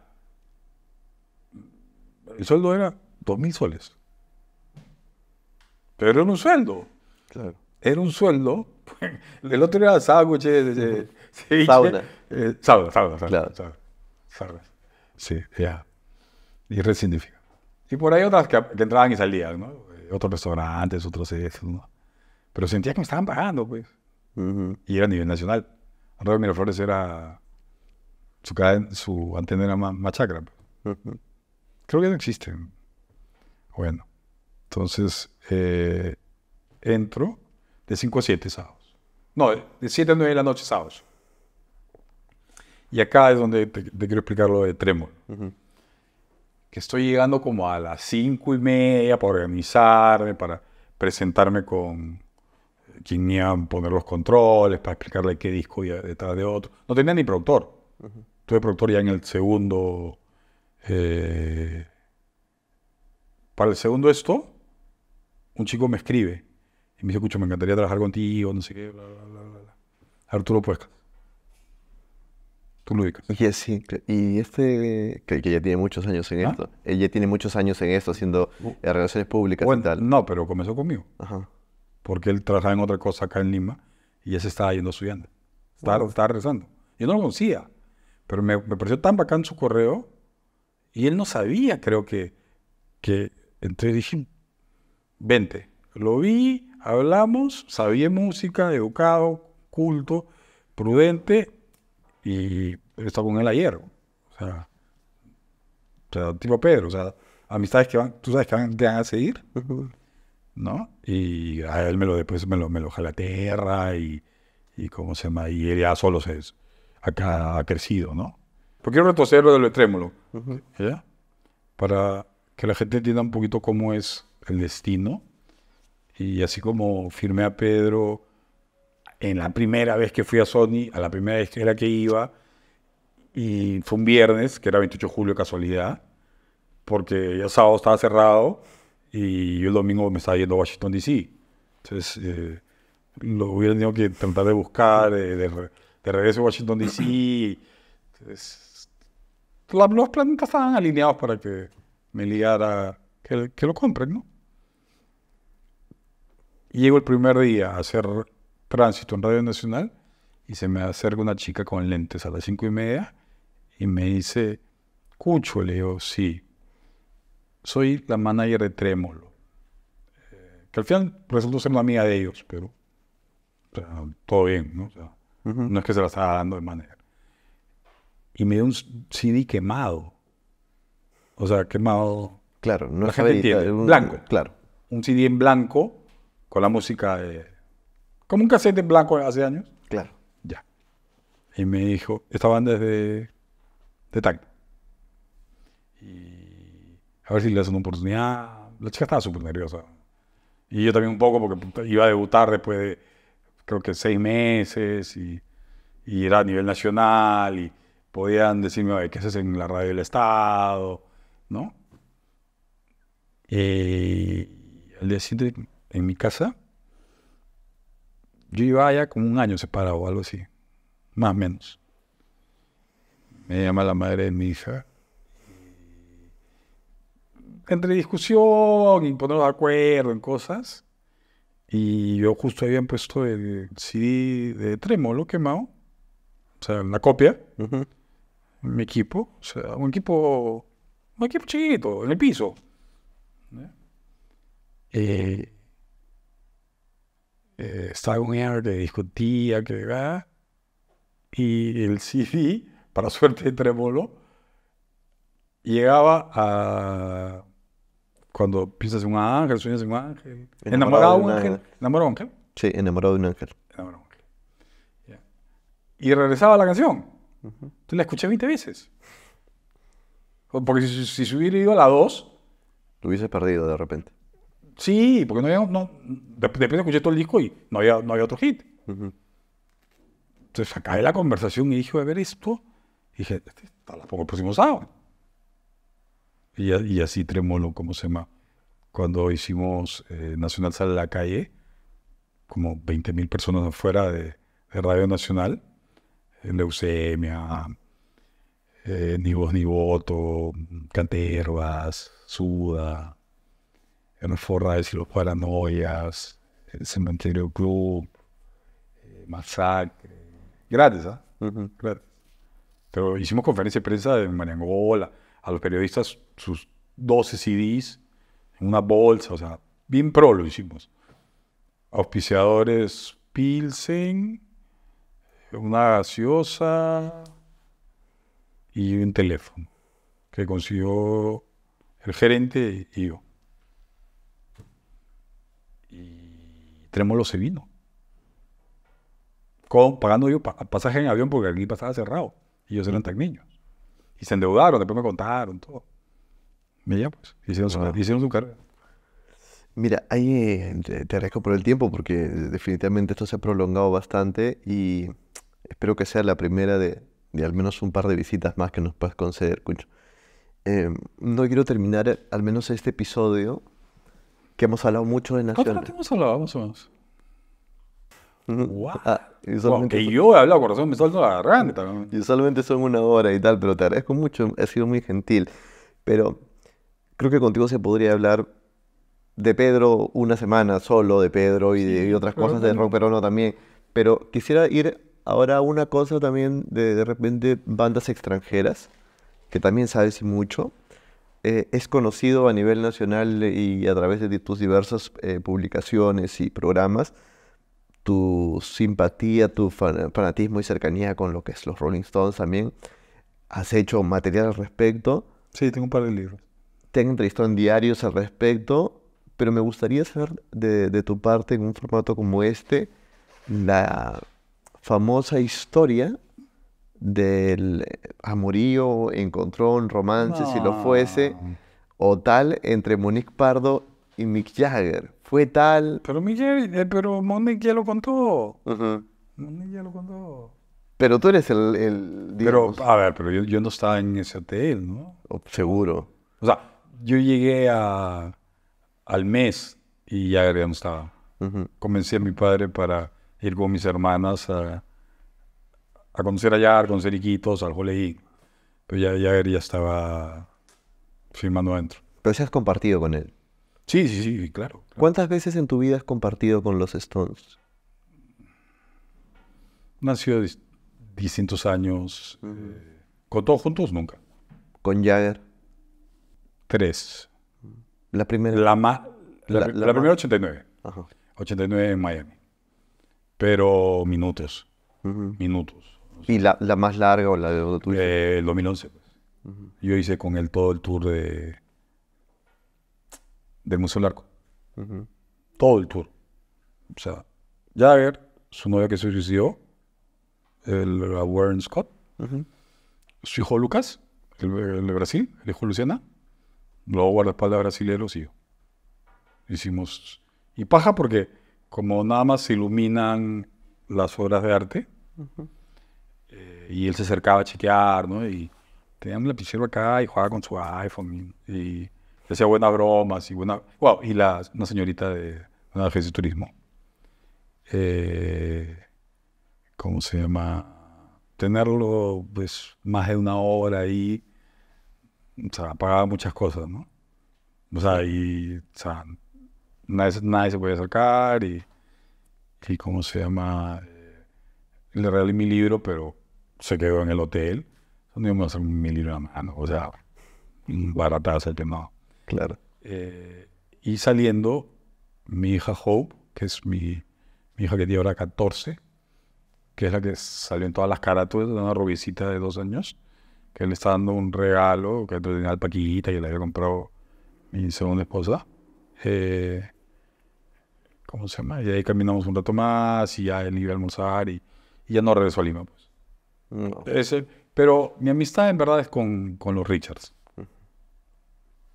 El sueldo era dos mil soles. Pero era un sueldo. Claro. Era un sueldo. [LAUGHS] El otro era sándwich, [LAUGHS] eh, sauna. sauna. Sí, ya. Y resignifica. Y por ahí otras que, entraban y salían, ¿no? Eh, otros restaurantes, otros pero sentía que me estaban pagando, pues. Y era a nivel nacional. Andrés Miraflores era su, cadena, su antena era más, más Creo que no existe. Bueno, entonces eh, entro de 5 a 7 sábados. No, de 7 a 9 de la noche sábados. Y acá es donde te, quiero explicar lo de Tremor. Que estoy llegando como a las 5 y media para organizarme, para presentarme con, a poner los controles, para explicarle qué disco iba detrás de otro. No tenía ni productor. Tuve productor ya en el segundo. Eh, para el segundo esto, un chico me escribe y me dice, escucha, me encantaría trabajar contigo, no sé qué, bla, bla, bla, bla. Arturo Puesca. Tú lo Y, sí, y este, que, que ya tiene muchos años en ¿Ah? esto. ella ya tiene muchos años en esto, haciendo uh. eh, relaciones públicas y tal. No, pero comenzó conmigo. Ajá porque él trabajaba en otra cosa acá en Lima y ese estaba yendo subiendo, Estaba, rezando. estaba Yo no lo conocía, pero me, pareció tan bacán su correo y él no sabía, creo que, que entonces dije, vente. Lo vi, hablamos, sabía música, educado, culto, prudente y estaba con él ayer. O sea, tipo Pedro, o sea, amistades que van, tú sabes que te van a seguir. ¿no? Y a él me lo después me lo, me lo tierra y, y cómo se llama, y él ya solo se acá ha crecido, ¿no? Porque quiero lo del lo ¿ya? Para que la gente entienda un poquito cómo es el destino. Y así como firmé a Pedro en la primera vez que fui a Sony, a la primera vez que era que iba, y fue un viernes, que era 28 de julio, casualidad, porque ya sábado estaba cerrado, y yo el domingo me estaba yendo a Washington, D.C. Entonces, eh, lo hubiera tenido que intentar de buscar eh, de, regreso a Washington, D.C. [CLEARS THROAT] Los planetas estaban alineados para que me ligara, que, lo compren, ¿no? llego el primer día a hacer tránsito en Radio Nacional y se me acerca una chica con lentes a las cinco y media y me dice, Cucho, le digo, sí soy la manager de Trémolo. Eh, que al final resultó ser una mía de ellos, pero todo bien, ¿no? No es que se la estaba dando de manera. Y me dio un CD quemado. O sea, quemado. Claro, no es gente blanco. Claro. Un CD en blanco con la música de. Como un cassette en blanco hace años. Claro. Ya. Y me dijo, esta banda es de, de Y a ver si le hacen una oportunidad. La chica estaba súper nerviosa. Y yo también un poco, porque iba a debutar después de, creo que seis meses, y, era a nivel nacional, y podían decirme, ¿qué haces en la radio del Estado? ¿No? Eh, al decirte en mi casa, yo iba ya como un año separado o algo así, más o menos. Me llama la madre de mi hija entre discusión y ponernos de acuerdo en cosas. Y yo justo habían puesto el CD de Tremolo quemado, o sea, la copia, mi equipo, o sea, un equipo, un equipo chiquito, en el piso. ¿Eh? Eh, eh, estaba un air que discutía, que y el CD, para suerte de Tremolo, llegaba a cuando piensas en un ángel, sueñas en un ángel. Enamorado, de un ángel. ¿Enamorado de un ángel? Sí, enamorado de un ángel. Enamorado de ángel. Y regresaba la canción. Entonces la escuché 20 veces. Porque si, se hubiera ido a la 2... Lo hubiese perdido de repente. Sí, porque no había... No, de, repente escuché todo el disco y no había, no otro hit. Entonces acabé la conversación y dije, a ver esto. Y dije, este, la pongo el próximo sábado y, así Tremolo, como se llama, cuando hicimos eh, Nacional Sale a la Calle, como mil personas afuera de, Radio Nacional, en leucemia, eh, ni voz ni voto, canterbas, suda, en forra de los paranoias, el cementerio club, eh, masacre, gratis, ¿ah? ¿eh? Pero hicimos conferencia de prensa en Mariangola, a los periodistas sus 12 CDs en una bolsa, o sea, bien pro lo hicimos. Auspiciadores Pilsen, una gaseosa y un teléfono que consiguió el gerente y yo. Y Tremolo se vino. Con, pagando yo pasaje en avión porque aquí pasaba cerrado. Y ellos eran niños. Y se endeudaron, después me contaron todo. Y ya, pues, hicieron, su, hicieron carrera. Mira, ahí eh, te, arriesgo por el tiempo porque definitivamente esto se ha prolongado bastante y espero que sea la primera de, de al menos un par de visitas más que nos puedas conceder, Cucho. Em, no quiero terminar al menos este episodio que hemos hablado mucho de Naciones. ¿Cuánto hemos hablado, más o menos? Ah, que yo he hablado corazón, me salto la garganta. Y solamente son una hora y tal, pero te agradezco mucho, has sido muy gentil. Pero creo que contigo se podría hablar de Pedro una semana solo, de Pedro y de otras cosas, de rock peruano también. Pero quisiera ir ahora a una cosa también de repente bandas extranjeras, que también sabes mucho. Eh, es conocido a nivel nacional y a través de tus diversas eh, publicaciones y programas tu simpatía, tu fanatismo y cercanía con lo que es los Rolling Stones también. Has hecho material al respecto. Sí, tengo un par de libros. Tengo entrevistado en diarios al respecto, pero me gustaría saber de, tu parte, en un formato como este, la famosa historia del amorío, encontrón, romance, si lo fuese, ah. o tal, entre Monique Pardo y Mick Jagger fue tal. Pero Miguel, eh, pero Monique ya lo contó. Ajá. ya lo contó. Pero tú eres el. el a ver, pero yo, no estaba en ese hotel, ¿no? Oh, seguro. O sea, yo llegué a, al mes y ya no estaba. Convencí a mi padre para ir con mis hermanas a, a conocer allá, a conocer Iquitos, al Joleí. Pero ya, ya, ya estaba firmando adentro. Pero si has compartido con él. Sí, sí, sí, claro, ¿Cuántas veces en tu vida has compartido con los Stones? Han sido distintos años. Eh, ¿Con todos juntos? Nunca. ¿Con Jagger? Tres. La primera. La, más la, primera 89. 89 en Miami. Pero minutos. Minutos. ¿Y la, más larga o la de eh, el 2011. Pues. Yo hice con él todo el tour de del Museo del Arco. Todo el tour. O sea, Jagger, su novia que se suicidó, el, Warren Scott, su hijo Lucas, el, de Brasil, el hijo Luciana, luego guardaespaldas brasilero, sí. Hicimos. Y paja porque, como nada más se iluminan las obras de arte, eh, y él se acercaba a chequear, ¿no? Y tenía un lapicero acá y jugaba con su iPhone. y y hacía buenas bromas y buena... Wow, y la, una señorita de una agencia de turismo. Eh, ¿Cómo se llama? Tenerlo pues más de una hora ahí, o sea, pagaba muchas cosas, ¿no? O sea, y, o sea, nadie, nadie se podía acercar y, y ¿cómo se llama? Le regalé mi libro, pero se quedó en el hotel. No íbamos a hacer mi libro la mano, o sea, baratazo el tema. Claro. Eh, y saliendo, mi hija Hope, que es mi, mi, hija que tiene ahora 14, que es la que salió en todas las de una rubicita de dos años, que le está dando un regalo, que tenía paquita y le había comprado mi segunda esposa. Eh, ¿Cómo se llama? Y ahí caminamos un rato más y ya él iba a almorzar y, ya no regresó a Lima. Pues. Ese, pero mi amistad en verdad es con, con los Richards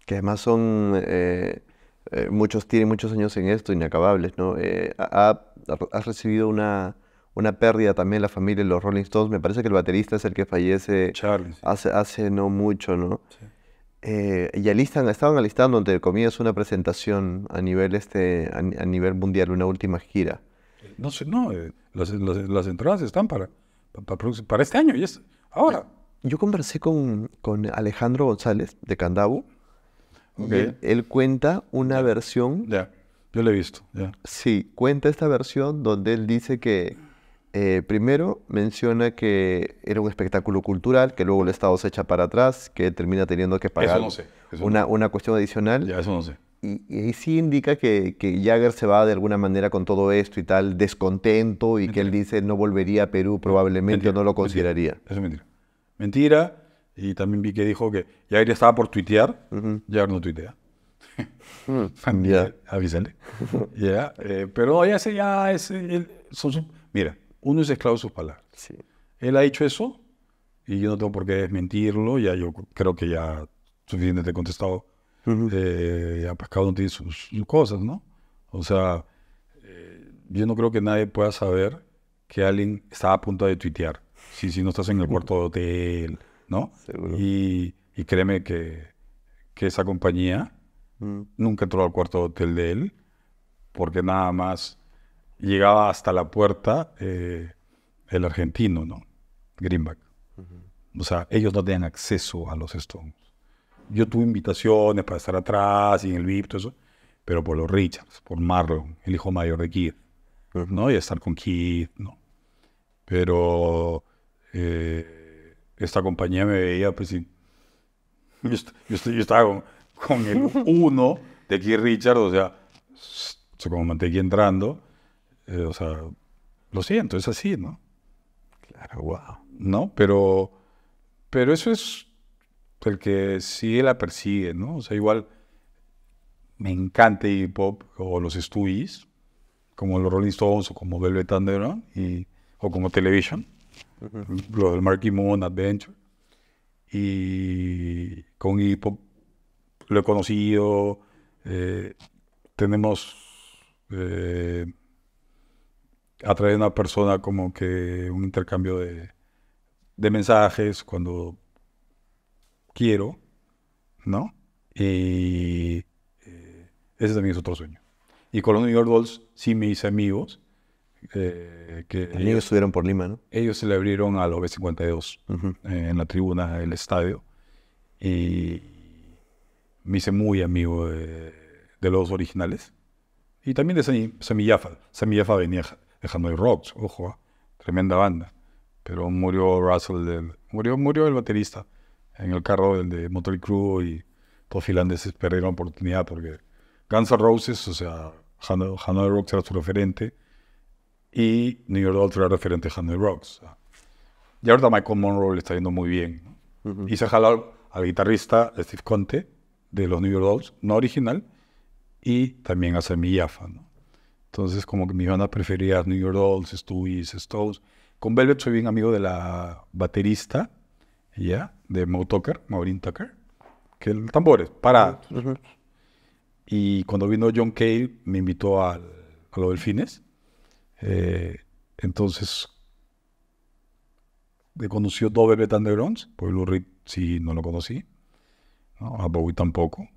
que además son, eh, eh, muchos tienen muchos años en esto, inacabables, ¿no? Eh, has recibido una, una pérdida también la familia de los Rolling Stones. Me parece que el baterista es el que fallece Charles. Hace, hace no mucho, ¿no? y alistan, estaban alistando, entre comillas, una presentación a nivel, este, a, nivel mundial, una última gira. No sé, no, las, entradas están para, para, para este año, y es ahora. Yo conversé con, con Alejandro González de Candabu, él, cuenta una versión. Ya, yo la he visto. Sí, cuenta esta versión donde él dice que eh, primero menciona que era un espectáculo cultural, que luego el Estado se echa para atrás, que termina teniendo que pagar no sé, una, una, cuestión adicional. Ya, eso no sé. Y, sí indica que, que, Jagger se va de alguna manera con todo esto y tal, descontento, y que él dice no volvería a Perú probablemente o no lo consideraría. Eso es mentira. Mentira y también vi que dijo que él estaba por tuitear, ya no tuitea. mm, [LAUGHS] yeah. Avísale. Eh, pero ya, se, ya es, mira, uno es esclavo de sus palabras. Él ha hecho eso y yo no tengo por qué desmentirlo. Ya yo creo que ya suficiente te he contestado. Uh cada tiene sus, cosas, ¿no? O sea, eh, yo no creo que nadie pueda saber que alguien está a punto de tuitear. Si, si no estás en el cuarto de hotel ¿no? Y, créeme que, esa compañía mm. nunca entró al cuarto hotel de él, porque nada más llegaba hasta la puerta eh, el argentino, ¿no? Greenback. O sea, ellos no tenían acceso a los Stones. Yo tuve invitaciones para estar atrás y en el VIP, eso, pero por los Richards, por Marlon, el hijo mayor de Keith, ¿no? Y estar con Keith, ¿no? Pero eh, esta compañía me veía, pues sí. Yo, estaba con, el uno de Keith Richard, o sea, como mantequilla entrando. Eh, o sea, lo siento, es así, ¿no? Claro, wow. No, pero, pero eso es el que sigue la persigue, ¿no? O sea, igual me encanta hip hop o los Stewies, como los Rolling Stones o como Velvet Underground y, o como Television lo del Marky Moon Adventure. Y con Hippo lo he conocido. Eh, tenemos eh, a través de una persona como que un intercambio de, de mensajes cuando quiero, ¿no? Y eh, ese también es otro sueño. Y con los New York Dolls sí me hice amigos eh, que ellos estuvieron por Lima, ¿no? Ellos se le abrieron a los B52 eh, en la tribuna del estadio. Y me hice muy amigo de, los originales. Y también de Semillafa, Semillafa Jaffa. venía de Hanoi Rocks, ojo, ah, tremenda banda. Pero murió Russell, murió, murió el baterista en el carro del de Motor Crew y todos finlandeses perdieron la oportunidad porque Guns N' Roses, o sea, Hanoi Rocks era su referente y New York Dolls era referente a Honey Rocks. Y ahorita Michael Monroe le está yendo muy bien. Hice Y se al guitarrista Steve Conte de los New York Dolls, no original, y también a Sammy Jaffa. Entonces, como que mis bandas preferidas, New York Dolls, Stewies, Stones. Con Velvet soy bien amigo de la baterista, ¿ya? De Mo Tucker, Maureen Tucker, que el tambor es para. Y cuando vino John Cale, me invitó al a los delfines eh, entonces, he eh, conocido dos de Undergrounds, Pueblo Rip sí no lo conocí, a Bowie tampoco,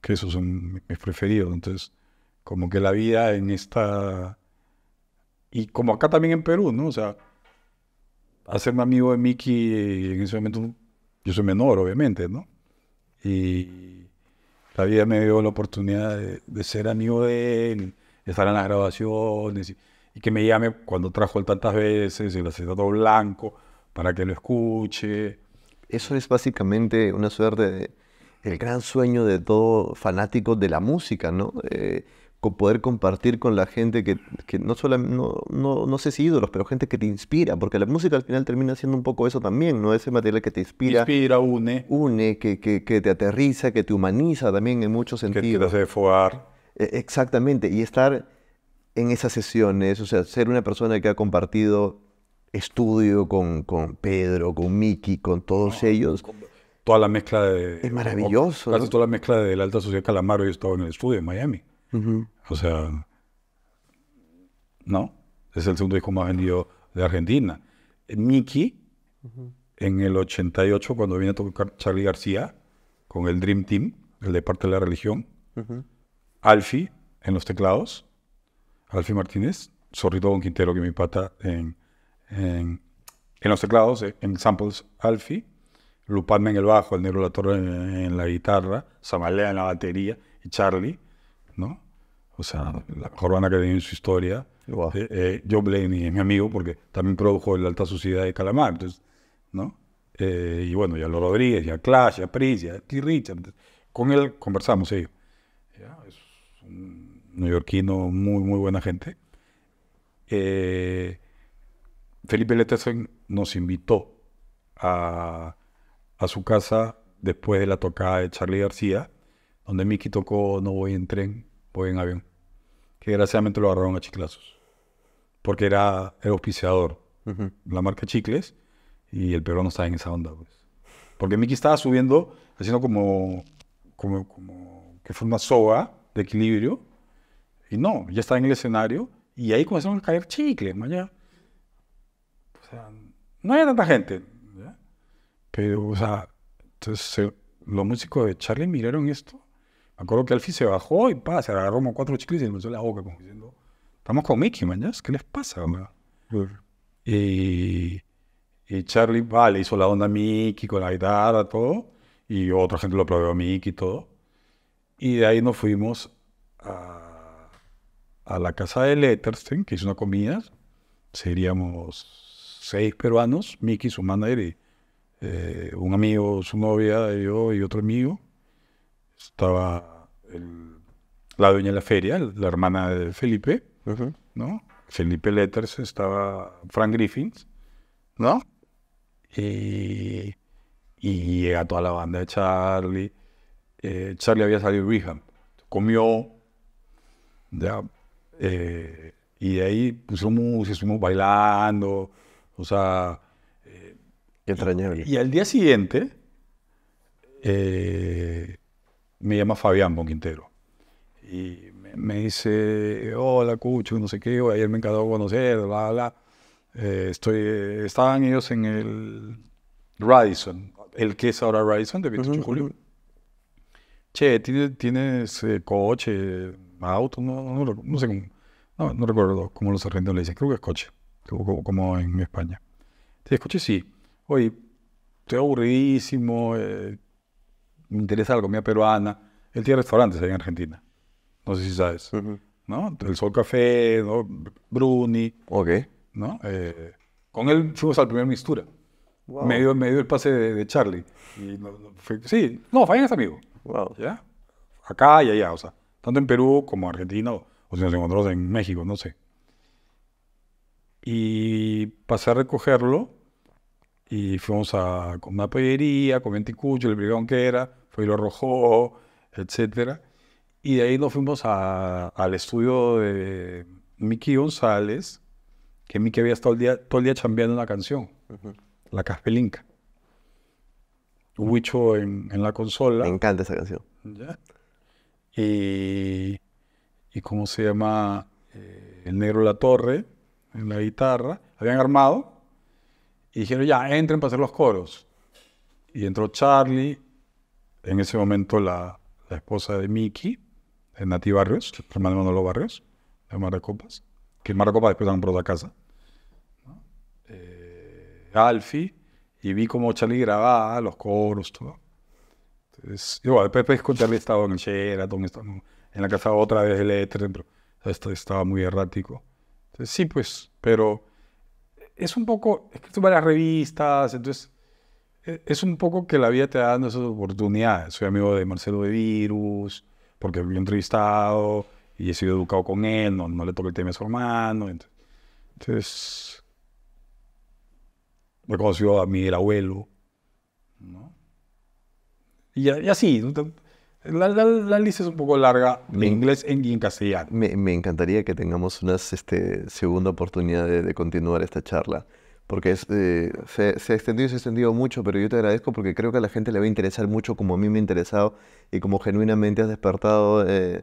que esos son mis preferidos. Entonces, como que la vida en esta... Y como acá también en Perú, ¿no? O sea, hacerme amigo de Mickey en ese momento, yo soy menor, obviamente, ¿no? Y la vida me dio la oportunidad de, ser amigo de él, estar en las grabaciones. Y, y que me llame cuando trajo el tantas veces, el todo blanco, para que lo escuche. Eso es básicamente una suerte de el gran sueño de todo fanático de la música, ¿no? Eh, poder compartir con la gente que, que no, solo, no, no, no, sé si ídolos, pero gente que te inspira, porque la música al final termina siendo un poco eso también, ¿no? Ese material que te inspira. Inspira, une. Une, que, que, que te aterriza, que te humaniza también en muchos sentidos. Que te hace fogar. E-, exactamente, y estar en esas sesiones, o sea, ser una persona que ha compartido estudio con, Pedro, con Miki, con todos ah, ellos. toda la mezcla de... Es maravilloso. toda la mezcla de la alta sociedad Calamaro, yo estaba en el estudio en Miami. O sea, ¿no? Es el segundo disco más vendido de Argentina. Miki, en el 88, cuando viene a tocar Charlie García, con el Dream Team, el de parte de la religión. Alfi Alfie, en los teclados. Alfie Martínez, Zorrito Don Quintero, que me pata en, en, los teclados, eh, en samples Alfie, Lupame en el bajo, el negro la en, la guitarra, Samalea en la batería y Charlie, ¿no? O sea, la mejor banda que ha en su historia. Yo Eh, eh Blaney es mi amigo porque también produjo el Alta Sociedad de Calamar, ¿no? Eh, y bueno, ya lo Rodríguez, ya Clash, ya Pris, ya T. Richard. Con él conversamos, ellos. es un neoyorquino, muy, muy buena gente. Eh, Felipe Letezen nos invitó a, a, su casa después de la tocada de Charlie García, donde Miki tocó No voy en tren, voy en avión, que desgraciadamente lo agarraron a chiclazos, porque era el auspiciador, la marca Chicles, y el no estaba en esa onda. Pues. Porque Miki estaba subiendo, haciendo como, como, como que fue una soga de equilibrio, y no, ya está en el escenario y ahí comenzaron a caer chicles, mañana. o sea, no hay tanta gente. Pero, o sea, entonces los músicos de Charlie miraron esto. Me acuerdo que Alfie se bajó y pasa se agarró como cuatro chicles y le puso la boca como diciendo, estamos con Mickey, mañana, ¿qué les pasa? Y, y, Charlie vale hizo la onda a Mickey con la guitarra, todo. Y otra gente lo probó a Mickey y todo. Y de ahí nos fuimos a a la casa de Letterstein, que hizo una comida, seríamos seis peruanos, Mickey, su manager, eh, un amigo, su novia, yo y otro amigo. Estaba la dueña de la feria, la hermana de Felipe, ¿no? Felipe Letters, estaba Frank Griffins ¿no? Y, y llega toda la banda de Charlie. Eh, Charlie había salido de Wiham, comió, ya eh, y de ahí pusimos música, estuvimos bailando, o sea... Eh, qué Y, al día siguiente eh, me llama Fabián Bonquintero y me, dice, hola Cucho, no sé qué, ayer me encantó conocer, bla, bla. estoy, estaban ellos en el Radisson, el que es ahora Radisson de 28 de julio. Che, tienes coche? auto autos, no, no, sé cómo, no, no, recuerdo cómo los argentinos le dicen, creo que es coche, como, en España. te coche sí, oye, estoy aburridísimo, eh, me interesa algo comida peruana. Él tiene restaurantes ahí en Argentina, no sé si sabes, ¿no? El Sol Café, ¿no? Bruni. qué? ¿no? Eh, con él fuimos al primer Mistura. medio Me, dio, el pase de, Charlie. Y no, sí, no, Fayán es amigo. ¿Ya? Acá y allá, o sea tanto en Perú como Argentina, o si nos encontramos en México, no sé. Y pasé a recogerlo y fuimos a una pollería, con Venticucho, el brigón que era, fue y lo arrojó, etc. Y de ahí nos fuimos al estudio de Miki González, que Miki había estado el día, todo el día chambeando una canción, La Caspelinca. Huicho en, en, la consola. Me encanta esa canción. ¿Ya? y, y cómo se llama eh, el negro La Torre en la guitarra, habían armado y dijeron ya, entren para hacer los coros. Y entró Charlie, en ese momento la, esposa de Mickey, de Nati Barrios, hermano de Manolo Barrios, de Maracopas, que Maracopas después han por otra casa. ¿no? Eh, Alfie, y vi como Charlie grababa los coros, todo. Es, después escuché contarle, estado en el Sheraton, en la casa otra vez el estaba muy errático. Entonces, sí, pues, pero es un poco, escrito varias revistas, entonces e, es un poco que la vida te da esas oportunidades. Soy amigo de Marcelo de Virus, porque lo he entrevistado y he sido educado con él, no, le toque el tema a su hermano. Entonces, me conoció a mi abuelo, ¿no? Y, así. La, lista es un poco larga en inglés y en castellano. Me, me, encantaría que tengamos una este, segunda oportunidad de, continuar esta charla porque eh, se, ha extendido y se ha extendido mucho, pero yo te agradezco porque creo que a la gente le va a interesar mucho como a mí me ha interesado y como genuinamente has despertado eh,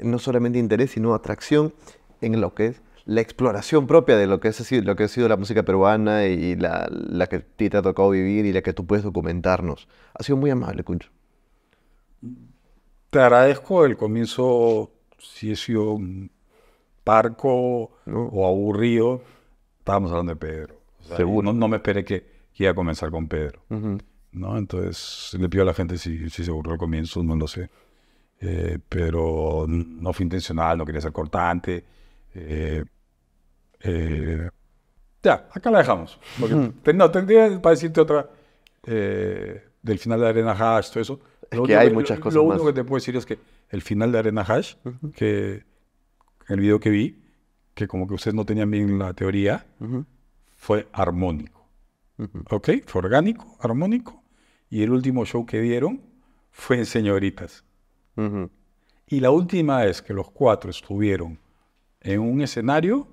no solamente interés, sino atracción en lo que es la exploración propia de lo que, es, lo que ha sido la música peruana y la, que a ti te ha tocado vivir y la que tú puedes documentarnos. Ha sido muy amable, Cuncho. Te agradezco. El comienzo Si he sido parco o aburrido. Estábamos hablando de Pedro. Seguro. No, me esperé que, que, iba a comenzar con Pedro. ¿no? Entonces le pido a la gente si, se aburrió el comienzo, no lo sé. Eh, pero no fue intencional, no quería ser cortante eh, eh, ya, acá la dejamos. no, tendría para decirte otra eh, del final de Arena Hash, todo eso. Es lo que hay muchas cosas. Lo único que te puedo decir es que el final de Arena Hash, que el video que vi, que como que ustedes no tenían bien la teoría, fue armónico. ¿Ok? Fue orgánico, armónico. Y el último show que dieron fue en Señoritas. Y la última es que los cuatro estuvieron en un escenario,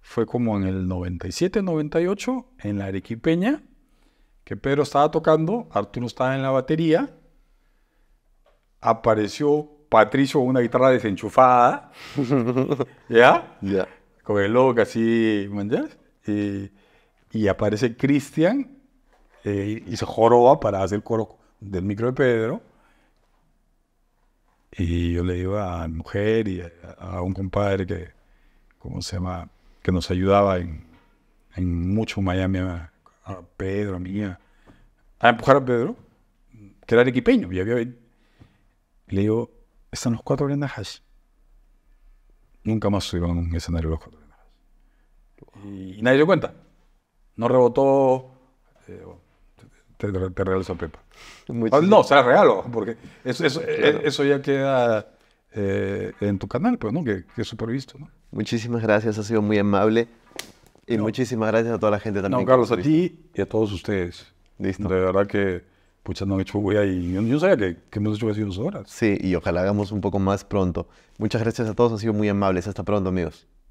fue como en el 97-98, en la Arequipeña, que Pedro estaba tocando, Arturo estaba en la batería, apareció Patricio con una guitarra desenchufada, [LAUGHS] ¿ya? Yeah. Con el logo así, ¿manjas? Y, y aparece Cristian eh, y se joroba para hacer coro del micro de Pedro. Y yo le digo a mi mujer y a, un compadre que, ¿cómo se llama? Que nos ayudaba en, mucho Miami, a, Pedro, a mí a empujar a Pedro, que era arequipeño. Y había, y le digo, están los cuatro vendajas. Nunca más subieron a un escenario los cuatro Y, nadie dio cuenta. No rebotó. Eh, te, regalo esa pepa. Ah, no, se la regalo, porque eso, eso, [LAUGHS] eh, eso ya queda eh, en tu canal, pero pues, ¿no? Que, es súper visto, Muchísimas gracias, ha sido muy amable. Y muchísimas gracias a toda la gente también. No, Carlos, a ti y a todos ustedes. Listo. De verdad que, pucha, no han hecho huella y yo, yo sabía que, hemos hecho casi dos horas. Sí, y ojalá hagamos un poco más pronto. Muchas gracias a todos, ha sido muy amables. Hasta pronto, amigos.